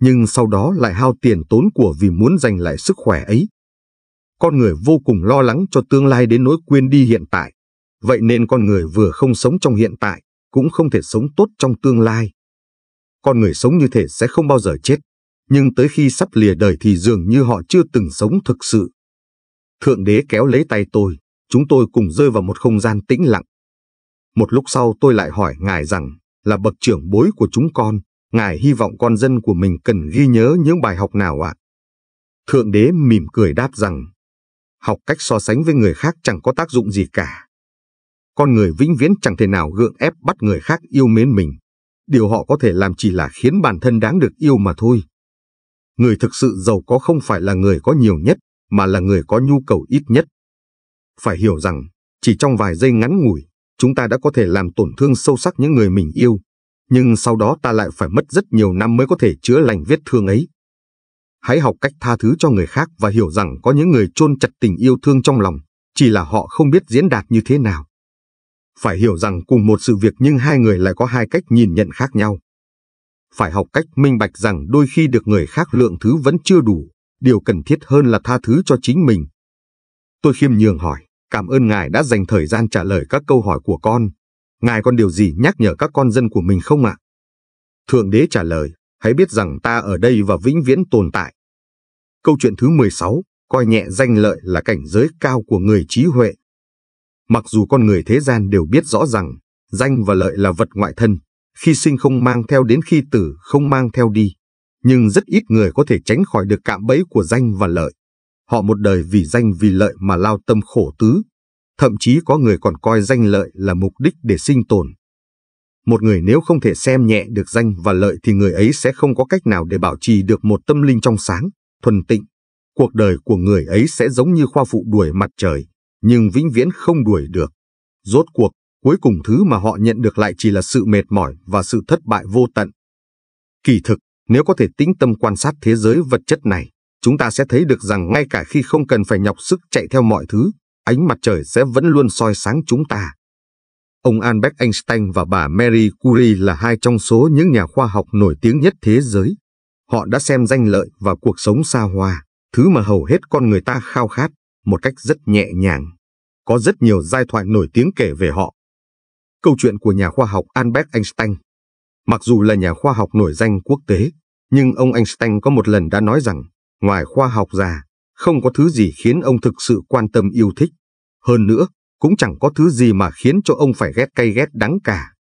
nhưng sau đó lại hao tiền tốn của vì muốn giành lại sức khỏe ấy. Con người vô cùng lo lắng cho tương lai đến nỗi quên đi hiện tại. Vậy nên con người vừa không sống trong hiện tại, cũng không thể sống tốt trong tương lai con người sống như thể sẽ không bao giờ chết, nhưng tới khi sắp lìa đời thì dường như họ chưa từng sống thực sự. Thượng đế kéo lấy tay tôi, chúng tôi cùng rơi vào một không gian tĩnh lặng. Một lúc sau tôi lại hỏi ngài rằng, là bậc trưởng bối của chúng con, ngài hy vọng con dân của mình cần ghi nhớ những bài học nào ạ? Thượng đế mỉm cười đáp rằng, học cách so sánh với người khác chẳng có tác dụng gì cả. Con người vĩnh viễn chẳng thể nào gượng ép bắt người khác yêu mến mình điều họ có thể làm chỉ là khiến bản thân đáng được yêu mà thôi. Người thực sự giàu có không phải là người có nhiều nhất, mà là người có nhu cầu ít nhất. Phải hiểu rằng, chỉ trong vài giây ngắn ngủi, chúng ta đã có thể làm tổn thương sâu sắc những người mình yêu, nhưng sau đó ta lại phải mất rất nhiều năm mới có thể chữa lành vết thương ấy. Hãy học cách tha thứ cho người khác và hiểu rằng có những người chôn chặt tình yêu thương trong lòng, chỉ là họ không biết diễn đạt như thế nào. Phải hiểu rằng cùng một sự việc nhưng hai người lại có hai cách nhìn nhận khác nhau. Phải học cách minh bạch rằng đôi khi được người khác lượng thứ vẫn chưa đủ, điều cần thiết hơn là tha thứ cho chính mình. Tôi khiêm nhường hỏi, cảm ơn ngài đã dành thời gian trả lời các câu hỏi của con. Ngài còn điều gì nhắc nhở các con dân của mình không ạ? Thượng đế trả lời, hãy biết rằng ta ở đây và vĩnh viễn tồn tại. Câu chuyện thứ 16, coi nhẹ danh lợi là cảnh giới cao của người trí huệ. Mặc dù con người thế gian đều biết rõ rằng danh và lợi là vật ngoại thân, khi sinh không mang theo đến khi tử không mang theo đi, nhưng rất ít người có thể tránh khỏi được cạm bẫy của danh và lợi. Họ một đời vì danh vì lợi mà lao tâm khổ tứ, thậm chí có người còn coi danh lợi là mục đích để sinh tồn. Một người nếu không thể xem nhẹ được danh và lợi thì người ấy sẽ không có cách nào để bảo trì được một tâm linh trong sáng, thuần tịnh. Cuộc đời của người ấy sẽ giống như khoa phụ đuổi mặt trời, nhưng vĩnh viễn không đuổi được. Rốt cuộc, cuối cùng thứ mà họ nhận được lại chỉ là sự mệt mỏi và sự thất bại vô tận. Kỳ thực, nếu có thể tĩnh tâm quan sát thế giới vật chất này, chúng ta sẽ thấy được rằng ngay cả khi không cần phải nhọc sức chạy theo mọi thứ, ánh mặt trời sẽ vẫn luôn soi sáng chúng ta. Ông Albert Einstein và bà Marie Curie là hai trong số những nhà khoa học nổi tiếng nhất thế giới. Họ đã xem danh lợi và cuộc sống xa hoa, thứ mà hầu hết con người ta khao khát, một cách rất nhẹ nhàng. Có rất nhiều giai thoại nổi tiếng kể về họ. Câu chuyện của nhà khoa học Albert Einstein. Mặc dù là nhà khoa học nổi danh quốc tế, nhưng ông Einstein có một lần đã nói rằng, ngoài khoa học ra, không có thứ gì khiến ông thực sự quan tâm yêu thích. Hơn nữa, cũng chẳng có thứ gì mà khiến cho ông phải ghét cay ghét đắng cả.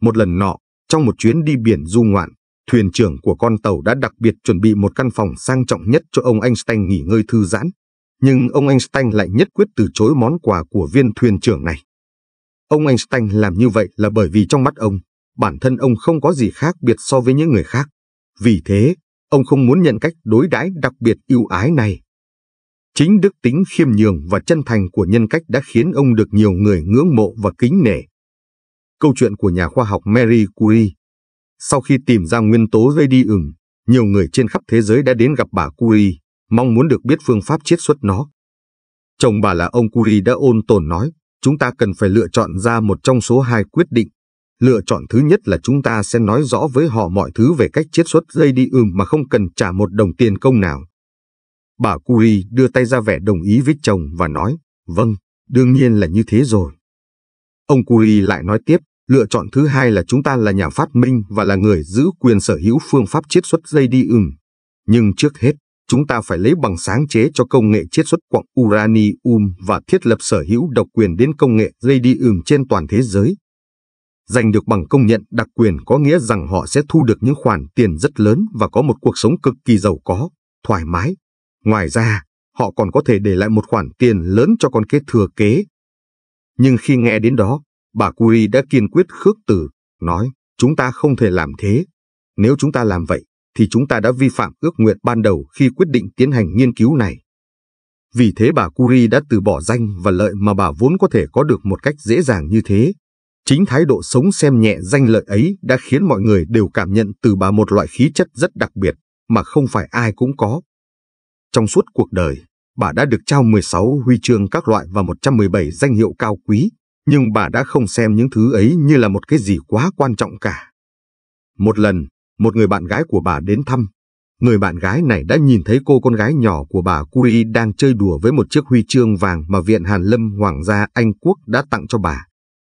Một lần nọ, trong một chuyến đi biển du ngoạn, thuyền trưởng của con tàu đã đặc biệt chuẩn bị một căn phòng sang trọng nhất cho ông Einstein nghỉ ngơi thư giãn, nhưng ông Einstein lại nhất quyết từ chối món quà của viên thuyền trưởng này. Ông Einstein làm như vậy là bởi vì trong mắt ông, bản thân ông không có gì khác biệt so với những người khác. Vì thế, ông không muốn nhận cách đối đãi đặc biệt ưu ái này. Chính đức tính khiêm nhường và chân thành của nhân cách đã khiến ông được nhiều người ngưỡng mộ và kính nể. Câu chuyện của nhà khoa học Marie Curie Sau khi tìm ra nguyên tố gây đi nhiều người trên khắp thế giới đã đến gặp bà Curie mong muốn được biết phương pháp chiết xuất nó. Chồng bà là ông Curie đã ôn tồn nói, chúng ta cần phải lựa chọn ra một trong số hai quyết định. Lựa chọn thứ nhất là chúng ta sẽ nói rõ với họ mọi thứ về cách chiết xuất dây đi ừm mà không cần trả một đồng tiền công nào. Bà Curie đưa tay ra vẻ đồng ý với chồng và nói, vâng, đương nhiên là như thế rồi. Ông Curie lại nói tiếp, lựa chọn thứ hai là chúng ta là nhà phát minh và là người giữ quyền sở hữu phương pháp chiết xuất dây đi ừm. Nhưng trước hết, chúng ta phải lấy bằng sáng chế cho công nghệ chiết xuất quặng uranium và thiết lập sở hữu độc quyền đến công nghệ radium trên toàn thế giới. Giành được bằng công nhận đặc quyền có nghĩa rằng họ sẽ thu được những khoản tiền rất lớn và có một cuộc sống cực kỳ giàu có, thoải mái. Ngoài ra, họ còn có thể để lại một khoản tiền lớn cho con cái thừa kế. Nhưng khi nghe đến đó, bà Curie đã kiên quyết khước từ, nói, chúng ta không thể làm thế. Nếu chúng ta làm vậy, thì chúng ta đã vi phạm ước nguyện ban đầu khi quyết định tiến hành nghiên cứu này. Vì thế bà Curie đã từ bỏ danh và lợi mà bà vốn có thể có được một cách dễ dàng như thế. Chính thái độ sống xem nhẹ danh lợi ấy đã khiến mọi người đều cảm nhận từ bà một loại khí chất rất đặc biệt mà không phải ai cũng có. Trong suốt cuộc đời, bà đã được trao 16 huy chương các loại và 117 danh hiệu cao quý, nhưng bà đã không xem những thứ ấy như là một cái gì quá quan trọng cả. Một lần, một người bạn gái của bà đến thăm. Người bạn gái này đã nhìn thấy cô con gái nhỏ của bà Curie đang chơi đùa với một chiếc huy chương vàng mà Viện Hàn Lâm Hoàng gia Anh Quốc đã tặng cho bà.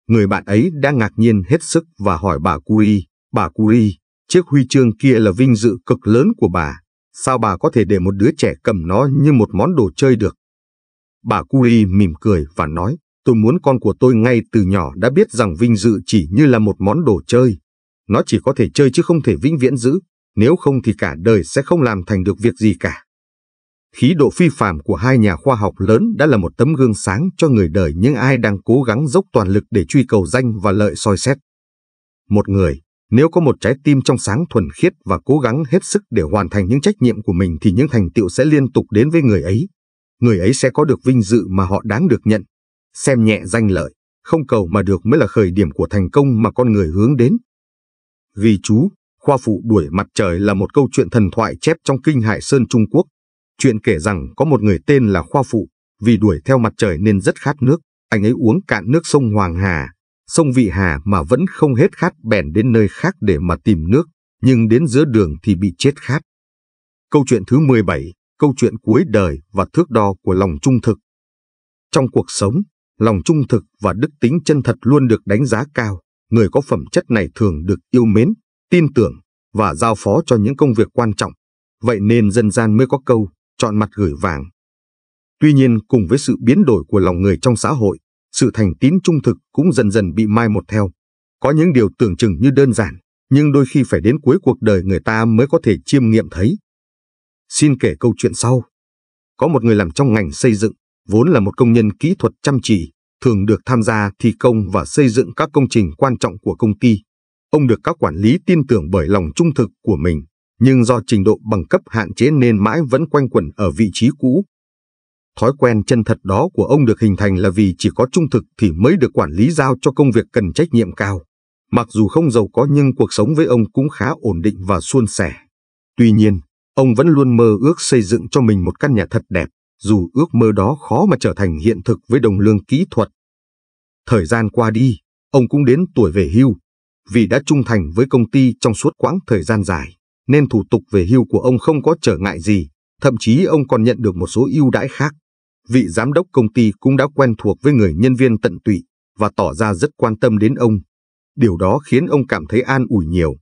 Người bạn ấy đã ngạc nhiên hết sức và hỏi bà Curie, bà Curie, chiếc huy chương kia là vinh dự cực lớn của bà, sao bà có thể để một đứa trẻ cầm nó như một món đồ chơi được? Bà Curie mỉm cười và nói, tôi muốn con của tôi ngay từ nhỏ đã biết rằng vinh dự chỉ như là một món đồ chơi. Nó chỉ có thể chơi chứ không thể vĩnh viễn giữ, nếu không thì cả đời sẽ không làm thành được việc gì cả. Khí độ phi phàm của hai nhà khoa học lớn đã là một tấm gương sáng cho người đời những ai đang cố gắng dốc toàn lực để truy cầu danh và lợi soi xét. Một người, nếu có một trái tim trong sáng thuần khiết và cố gắng hết sức để hoàn thành những trách nhiệm của mình thì những thành tựu sẽ liên tục đến với người ấy. Người ấy sẽ có được vinh dự mà họ đáng được nhận. Xem nhẹ danh lợi, không cầu mà được mới là khởi điểm của thành công mà con người hướng đến. Vì chú, khoa phụ đuổi mặt trời là một câu chuyện thần thoại chép trong Kinh Hải Sơn Trung Quốc. Chuyện kể rằng có một người tên là khoa phụ, vì đuổi theo mặt trời nên rất khát nước, anh ấy uống cạn nước sông Hoàng Hà, sông Vị Hà mà vẫn không hết khát bèn đến nơi khác để mà tìm nước, nhưng đến giữa đường thì bị chết khát. Câu chuyện thứ 17, câu chuyện cuối đời và thước đo của lòng trung thực. Trong cuộc sống, lòng trung thực và đức tính chân thật luôn được đánh giá cao người có phẩm chất này thường được yêu mến, tin tưởng và giao phó cho những công việc quan trọng. Vậy nên dân gian mới có câu chọn mặt gửi vàng. Tuy nhiên cùng với sự biến đổi của lòng người trong xã hội, sự thành tín trung thực cũng dần dần bị mai một theo. Có những điều tưởng chừng như đơn giản, nhưng đôi khi phải đến cuối cuộc đời người ta mới có thể chiêm nghiệm thấy. Xin kể câu chuyện sau. Có một người làm trong ngành xây dựng, vốn là một công nhân kỹ thuật chăm chỉ, thường được tham gia thi công và xây dựng các công trình quan trọng của công ty. Ông được các quản lý tin tưởng bởi lòng trung thực của mình, nhưng do trình độ bằng cấp hạn chế nên mãi vẫn quanh quẩn ở vị trí cũ. Thói quen chân thật đó của ông được hình thành là vì chỉ có trung thực thì mới được quản lý giao cho công việc cần trách nhiệm cao. Mặc dù không giàu có nhưng cuộc sống với ông cũng khá ổn định và suôn sẻ. Tuy nhiên, ông vẫn luôn mơ ước xây dựng cho mình một căn nhà thật đẹp, dù ước mơ đó khó mà trở thành hiện thực với đồng lương kỹ thuật. Thời gian qua đi, ông cũng đến tuổi về hưu. Vì đã trung thành với công ty trong suốt quãng thời gian dài, nên thủ tục về hưu của ông không có trở ngại gì, thậm chí ông còn nhận được một số ưu đãi khác. Vị giám đốc công ty cũng đã quen thuộc với người nhân viên tận tụy và tỏ ra rất quan tâm đến ông. Điều đó khiến ông cảm thấy an ủi nhiều.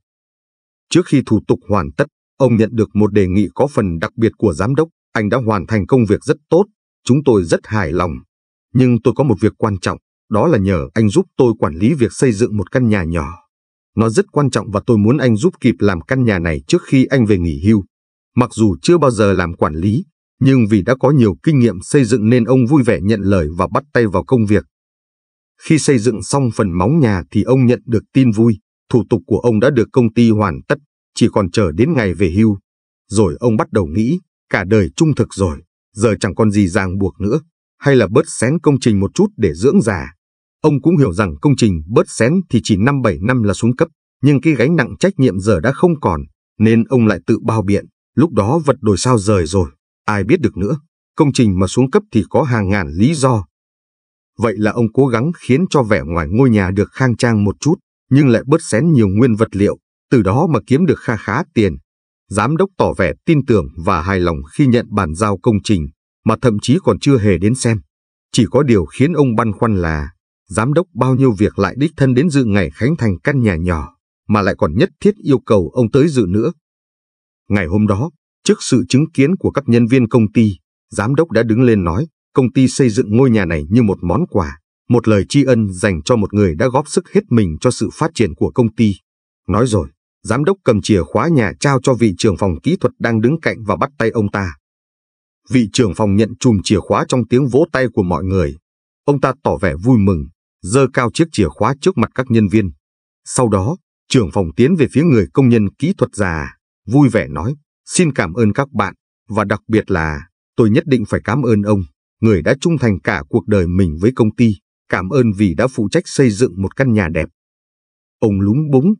Trước khi thủ tục hoàn tất, ông nhận được một đề nghị có phần đặc biệt của giám đốc anh đã hoàn thành công việc rất tốt, chúng tôi rất hài lòng. Nhưng tôi có một việc quan trọng, đó là nhờ anh giúp tôi quản lý việc xây dựng một căn nhà nhỏ. Nó rất quan trọng và tôi muốn anh giúp kịp làm căn nhà này trước khi anh về nghỉ hưu. Mặc dù chưa bao giờ làm quản lý, nhưng vì đã có nhiều kinh nghiệm xây dựng nên ông vui vẻ nhận lời và bắt tay vào công việc. Khi xây dựng xong phần móng nhà thì ông nhận được tin vui, thủ tục của ông đã được công ty hoàn tất, chỉ còn chờ đến ngày về hưu. Rồi ông bắt đầu nghĩ, cả đời trung thực rồi, giờ chẳng còn gì ràng buộc nữa, hay là bớt xén công trình một chút để dưỡng già. Ông cũng hiểu rằng công trình bớt xén thì chỉ 5-7 năm là xuống cấp, nhưng cái gánh nặng trách nhiệm giờ đã không còn, nên ông lại tự bao biện, lúc đó vật đổi sao rời rồi, ai biết được nữa, công trình mà xuống cấp thì có hàng ngàn lý do. Vậy là ông cố gắng khiến cho vẻ ngoài ngôi nhà được khang trang một chút, nhưng lại bớt xén nhiều nguyên vật liệu, từ đó mà kiếm được kha khá tiền giám đốc tỏ vẻ tin tưởng và hài lòng khi nhận bản giao công trình, mà thậm chí còn chưa hề đến xem. Chỉ có điều khiến ông băn khoăn là, giám đốc bao nhiêu việc lại đích thân đến dự ngày khánh thành căn nhà nhỏ, mà lại còn nhất thiết yêu cầu ông tới dự nữa. Ngày hôm đó, trước sự chứng kiến của các nhân viên công ty, giám đốc đã đứng lên nói, công ty xây dựng ngôi nhà này như một món quà, một lời tri ân dành cho một người đã góp sức hết mình cho sự phát triển của công ty. Nói rồi, Giám đốc cầm chìa khóa nhà trao cho vị trưởng phòng kỹ thuật đang đứng cạnh và bắt tay ông ta. Vị trưởng phòng nhận chùm chìa khóa trong tiếng vỗ tay của mọi người. Ông ta tỏ vẻ vui mừng, giơ cao chiếc chìa khóa trước mặt các nhân viên. Sau đó, trưởng phòng tiến về phía người công nhân kỹ thuật già, vui vẻ nói, xin cảm ơn các bạn, và đặc biệt là, tôi nhất định phải cảm ơn ông, người đã trung thành cả cuộc đời mình với công ty, cảm ơn vì đã phụ trách xây dựng một căn nhà đẹp. Ông lúng búng,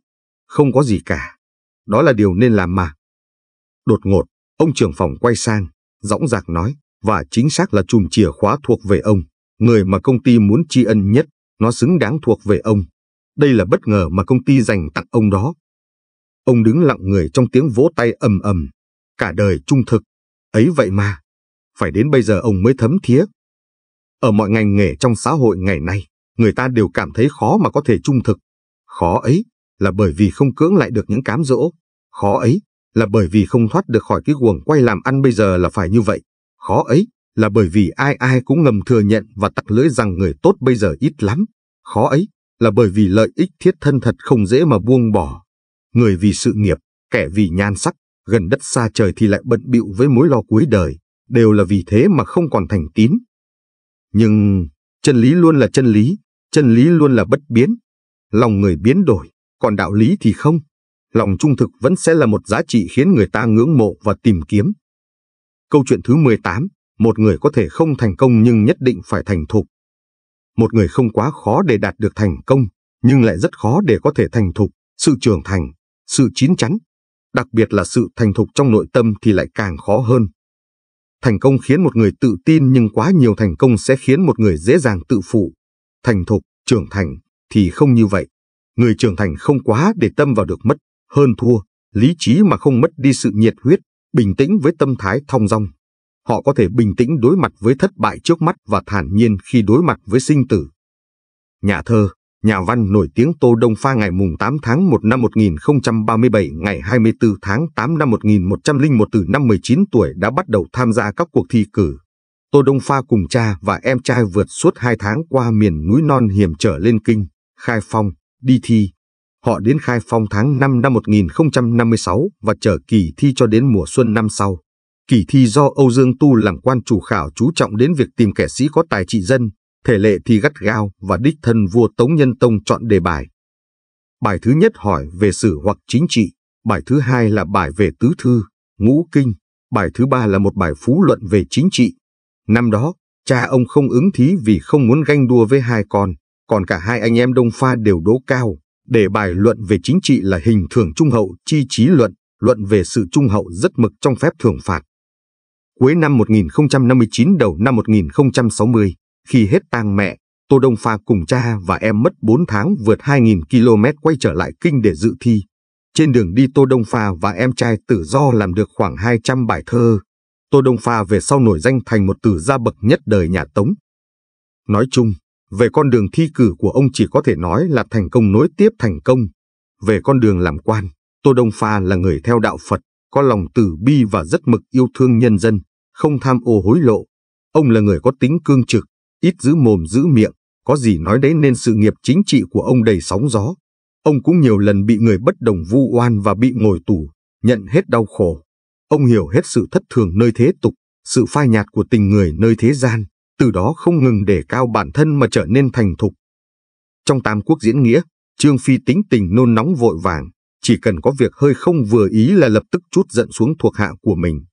không có gì cả. Đó là điều nên làm mà. Đột ngột, ông trưởng phòng quay sang, dõng dạc nói, và chính xác là chùm chìa khóa thuộc về ông. Người mà công ty muốn tri ân nhất, nó xứng đáng thuộc về ông. Đây là bất ngờ mà công ty dành tặng ông đó. Ông đứng lặng người trong tiếng vỗ tay ầm ầm. Cả đời trung thực. Ấy vậy mà. Phải đến bây giờ ông mới thấm thía. Ở mọi ngành nghề trong xã hội ngày nay, người ta đều cảm thấy khó mà có thể trung thực. Khó ấy là bởi vì không cưỡng lại được những cám dỗ. Khó ấy là bởi vì không thoát được khỏi cái guồng quay làm ăn bây giờ là phải như vậy. Khó ấy là bởi vì ai ai cũng ngầm thừa nhận và tặc lưỡi rằng người tốt bây giờ ít lắm. Khó ấy là bởi vì lợi ích thiết thân thật không dễ mà buông bỏ. Người vì sự nghiệp, kẻ vì nhan sắc, gần đất xa trời thì lại bận bịu với mối lo cuối đời, đều là vì thế mà không còn thành tín. Nhưng chân lý luôn là chân lý, chân lý luôn là bất biến. Lòng người biến đổi, còn đạo lý thì không, lòng trung thực vẫn sẽ là một giá trị khiến người ta ngưỡng mộ và tìm kiếm. Câu chuyện thứ 18, một người có thể không thành công nhưng nhất định phải thành thục. Một người không quá khó để đạt được thành công, nhưng lại rất khó để có thể thành thục, sự trưởng thành, sự chín chắn, đặc biệt là sự thành thục trong nội tâm thì lại càng khó hơn. Thành công khiến một người tự tin nhưng quá nhiều thành công sẽ khiến một người dễ dàng tự phụ. Thành thục, trưởng thành thì không như vậy. Người trưởng thành không quá để tâm vào được mất, hơn thua, lý trí mà không mất đi sự nhiệt huyết, bình tĩnh với tâm thái thong dong. Họ có thể bình tĩnh đối mặt với thất bại trước mắt và thản nhiên khi đối mặt với sinh tử. Nhà thơ, nhà văn nổi tiếng Tô Đông Pha ngày 8 tháng 1 năm 1037 ngày 24 tháng 8 năm 1101 từ năm 19 tuổi đã bắt đầu tham gia các cuộc thi cử. Tô Đông Pha cùng cha và em trai vượt suốt hai tháng qua miền núi non hiểm trở lên kinh, khai phong, đi thi. Họ đến khai phong tháng 5 năm 1056 và chờ kỳ thi cho đến mùa xuân năm sau. Kỳ thi do Âu Dương Tu làm quan chủ khảo chú trọng đến việc tìm kẻ sĩ có tài trị dân, thể lệ thi gắt gao và đích thân vua Tống Nhân Tông chọn đề bài. Bài thứ nhất hỏi về sử hoặc chính trị, bài thứ hai là bài về tứ thư, ngũ kinh, bài thứ ba là một bài phú luận về chính trị. Năm đó, cha ông không ứng thí vì không muốn ganh đua với hai con, còn cả hai anh em Đông Pha đều đỗ cao, để bài luận về chính trị là hình thường trung hậu chi trí luận, luận về sự trung hậu rất mực trong phép thưởng phạt. Cuối năm 1059 đầu năm 1060, khi hết tang mẹ, Tô Đông Pha cùng cha và em mất 4 tháng vượt 2.000 km quay trở lại kinh để dự thi. Trên đường đi Tô Đông Pha và em trai tự do làm được khoảng 200 bài thơ. Tô Đông Pha về sau nổi danh thành một từ gia bậc nhất đời nhà Tống. Nói chung, về con đường thi cử của ông chỉ có thể nói là thành công nối tiếp thành công. Về con đường làm quan, Tô Đông Pha là người theo đạo Phật, có lòng từ bi và rất mực yêu thương nhân dân, không tham ô hối lộ. Ông là người có tính cương trực, ít giữ mồm giữ miệng, có gì nói đấy nên sự nghiệp chính trị của ông đầy sóng gió. Ông cũng nhiều lần bị người bất đồng vu oan và bị ngồi tù, nhận hết đau khổ. Ông hiểu hết sự thất thường nơi thế tục, sự phai nhạt của tình người nơi thế gian, từ đó không ngừng để cao bản thân mà trở nên thành thục. Trong Tam Quốc diễn nghĩa, Trương Phi tính tình nôn nóng vội vàng, chỉ cần có việc hơi không vừa ý là lập tức chút giận xuống thuộc hạ của mình.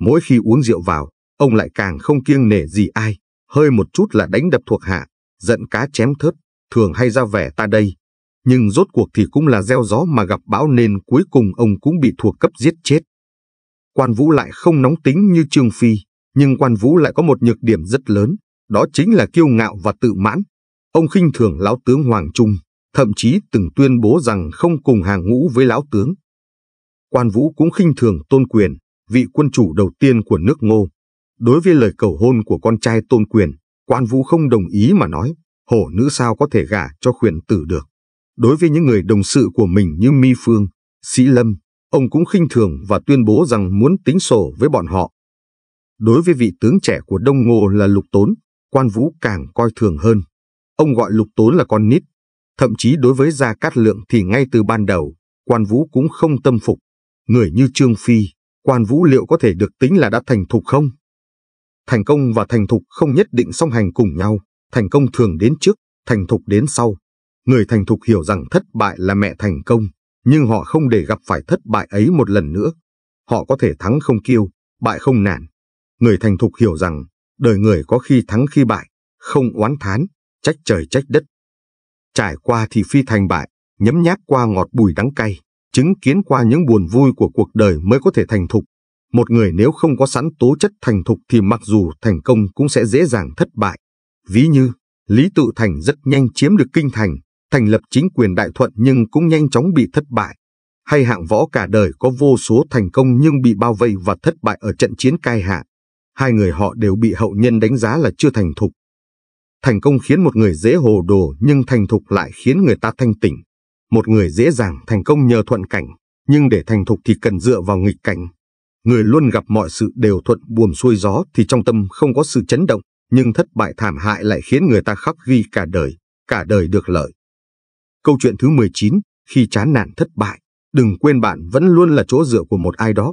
Mỗi khi uống rượu vào, ông lại càng không kiêng nể gì ai, hơi một chút là đánh đập thuộc hạ, giận cá chém thớt, thường hay ra vẻ ta đây. Nhưng rốt cuộc thì cũng là gieo gió mà gặp bão nên cuối cùng ông cũng bị thuộc cấp giết chết. Quan Vũ lại không nóng tính như Trương Phi, nhưng quan vũ lại có một nhược điểm rất lớn, đó chính là kiêu ngạo và tự mãn. Ông khinh thường lão tướng Hoàng Trung, thậm chí từng tuyên bố rằng không cùng hàng ngũ với lão tướng. Quan Vũ cũng khinh thường Tôn Quyền, vị quân chủ đầu tiên của nước Ngô. Đối với lời cầu hôn của con trai Tôn Quyền, Quan Vũ không đồng ý mà nói, hổ nữ sao có thể gả cho khuyển tử được. Đối với những người đồng sự của mình như Mi Phương, Sĩ Lâm, ông cũng khinh thường và tuyên bố rằng muốn tính sổ với bọn họ đối với vị tướng trẻ của Đông Ngô là Lục Tốn, quan vũ càng coi thường hơn. Ông gọi Lục Tốn là con nít, thậm chí đối với Gia Cát Lượng thì ngay từ ban đầu, quan vũ cũng không tâm phục. Người như Trương Phi, quan vũ liệu có thể được tính là đã thành thục không? Thành công và thành thục không nhất định song hành cùng nhau, thành công thường đến trước, thành thục đến sau. Người thành thục hiểu rằng thất bại là mẹ thành công, nhưng họ không để gặp phải thất bại ấy một lần nữa. Họ có thể thắng không kiêu, bại không nản, Người thành thục hiểu rằng, đời người có khi thắng khi bại, không oán thán, trách trời trách đất. Trải qua thì phi thành bại, nhấm nháp qua ngọt bùi đắng cay, chứng kiến qua những buồn vui của cuộc đời mới có thể thành thục. Một người nếu không có sẵn tố chất thành thục thì mặc dù thành công cũng sẽ dễ dàng thất bại. Ví như, Lý Tự Thành rất nhanh chiếm được kinh thành, thành lập chính quyền đại thuận nhưng cũng nhanh chóng bị thất bại. Hay hạng võ cả đời có vô số thành công nhưng bị bao vây và thất bại ở trận chiến cai hạ hai người họ đều bị hậu nhân đánh giá là chưa thành thục. Thành công khiến một người dễ hồ đồ nhưng thành thục lại khiến người ta thanh tỉnh. Một người dễ dàng thành công nhờ thuận cảnh, nhưng để thành thục thì cần dựa vào nghịch cảnh. Người luôn gặp mọi sự đều thuận buồm xuôi gió thì trong tâm không có sự chấn động, nhưng thất bại thảm hại lại khiến người ta khắc ghi cả đời, cả đời được lợi. Câu chuyện thứ 19, khi chán nản thất bại, đừng quên bạn vẫn luôn là chỗ dựa của một ai đó,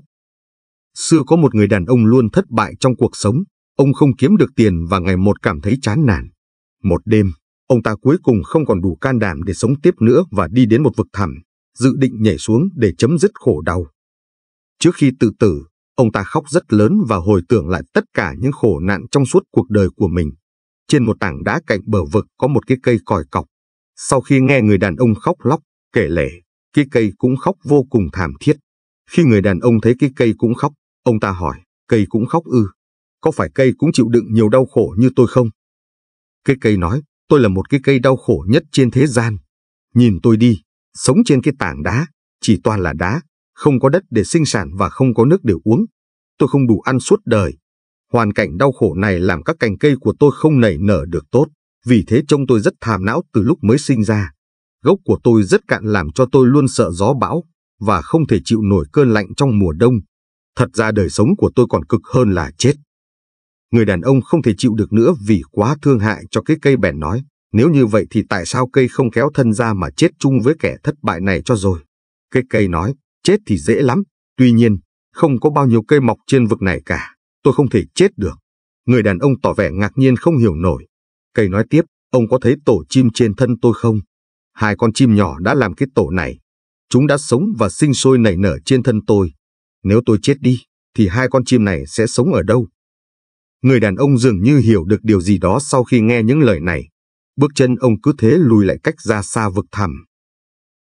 Xưa có một người đàn ông luôn thất bại trong cuộc sống, ông không kiếm được tiền và ngày một cảm thấy chán nản. Một đêm, ông ta cuối cùng không còn đủ can đảm để sống tiếp nữa và đi đến một vực thẳm, dự định nhảy xuống để chấm dứt khổ đau. Trước khi tự tử, ông ta khóc rất lớn và hồi tưởng lại tất cả những khổ nạn trong suốt cuộc đời của mình. Trên một tảng đá cạnh bờ vực có một cái cây còi cọc. Sau khi nghe người đàn ông khóc lóc, kể lể, cái cây cũng khóc vô cùng thảm thiết. Khi người đàn ông thấy cái cây cũng khóc, Ông ta hỏi, cây cũng khóc ư, có phải cây cũng chịu đựng nhiều đau khổ như tôi không? Cái cây nói, tôi là một cái cây đau khổ nhất trên thế gian. Nhìn tôi đi, sống trên cái tảng đá, chỉ toàn là đá, không có đất để sinh sản và không có nước để uống. Tôi không đủ ăn suốt đời. Hoàn cảnh đau khổ này làm các cành cây của tôi không nảy nở được tốt, vì thế trông tôi rất thàm não từ lúc mới sinh ra. Gốc của tôi rất cạn làm cho tôi luôn sợ gió bão và không thể chịu nổi cơn lạnh trong mùa đông, Thật ra đời sống của tôi còn cực hơn là chết. Người đàn ông không thể chịu được nữa vì quá thương hại cho cái cây bèn nói. Nếu như vậy thì tại sao cây không kéo thân ra mà chết chung với kẻ thất bại này cho rồi? Cây cây nói, chết thì dễ lắm. Tuy nhiên, không có bao nhiêu cây mọc trên vực này cả. Tôi không thể chết được. Người đàn ông tỏ vẻ ngạc nhiên không hiểu nổi. Cây nói tiếp, ông có thấy tổ chim trên thân tôi không? Hai con chim nhỏ đã làm cái tổ này. Chúng đã sống và sinh sôi nảy nở trên thân tôi. Nếu tôi chết đi, thì hai con chim này sẽ sống ở đâu? Người đàn ông dường như hiểu được điều gì đó sau khi nghe những lời này. Bước chân ông cứ thế lùi lại cách ra xa vực thẳm.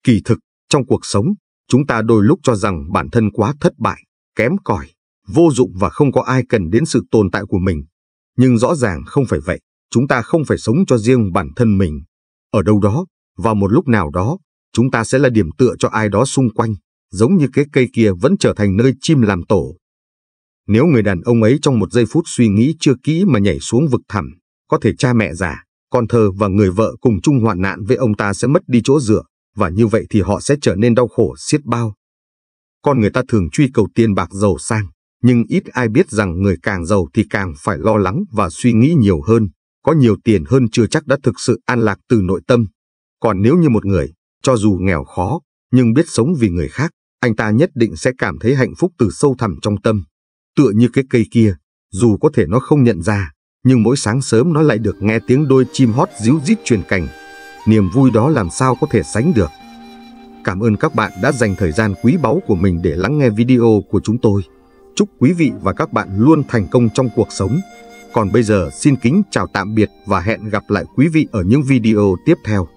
Kỳ thực, trong cuộc sống, chúng ta đôi lúc cho rằng bản thân quá thất bại, kém cỏi, vô dụng và không có ai cần đến sự tồn tại của mình. Nhưng rõ ràng không phải vậy, chúng ta không phải sống cho riêng bản thân mình. Ở đâu đó, vào một lúc nào đó, chúng ta sẽ là điểm tựa cho ai đó xung quanh giống như cái cây kia vẫn trở thành nơi chim làm tổ. Nếu người đàn ông ấy trong một giây phút suy nghĩ chưa kỹ mà nhảy xuống vực thẳm, có thể cha mẹ già, con thơ và người vợ cùng chung hoạn nạn với ông ta sẽ mất đi chỗ dựa, và như vậy thì họ sẽ trở nên đau khổ xiết bao. Con người ta thường truy cầu tiền bạc giàu sang, nhưng ít ai biết rằng người càng giàu thì càng phải lo lắng và suy nghĩ nhiều hơn, có nhiều tiền hơn chưa chắc đã thực sự an lạc từ nội tâm. Còn nếu như một người, cho dù nghèo khó, nhưng biết sống vì người khác, anh ta nhất định sẽ cảm thấy hạnh phúc từ sâu thẳm trong tâm. Tựa như cái cây kia, dù có thể nó không nhận ra, nhưng mỗi sáng sớm nó lại được nghe tiếng đôi chim hót díu dít truyền cảnh. Niềm vui đó làm sao có thể sánh được. Cảm ơn các bạn đã dành thời gian quý báu của mình để lắng nghe video của chúng tôi. Chúc quý vị và các bạn luôn thành công trong cuộc sống. Còn bây giờ xin kính chào tạm biệt và hẹn gặp lại quý vị ở những video tiếp theo.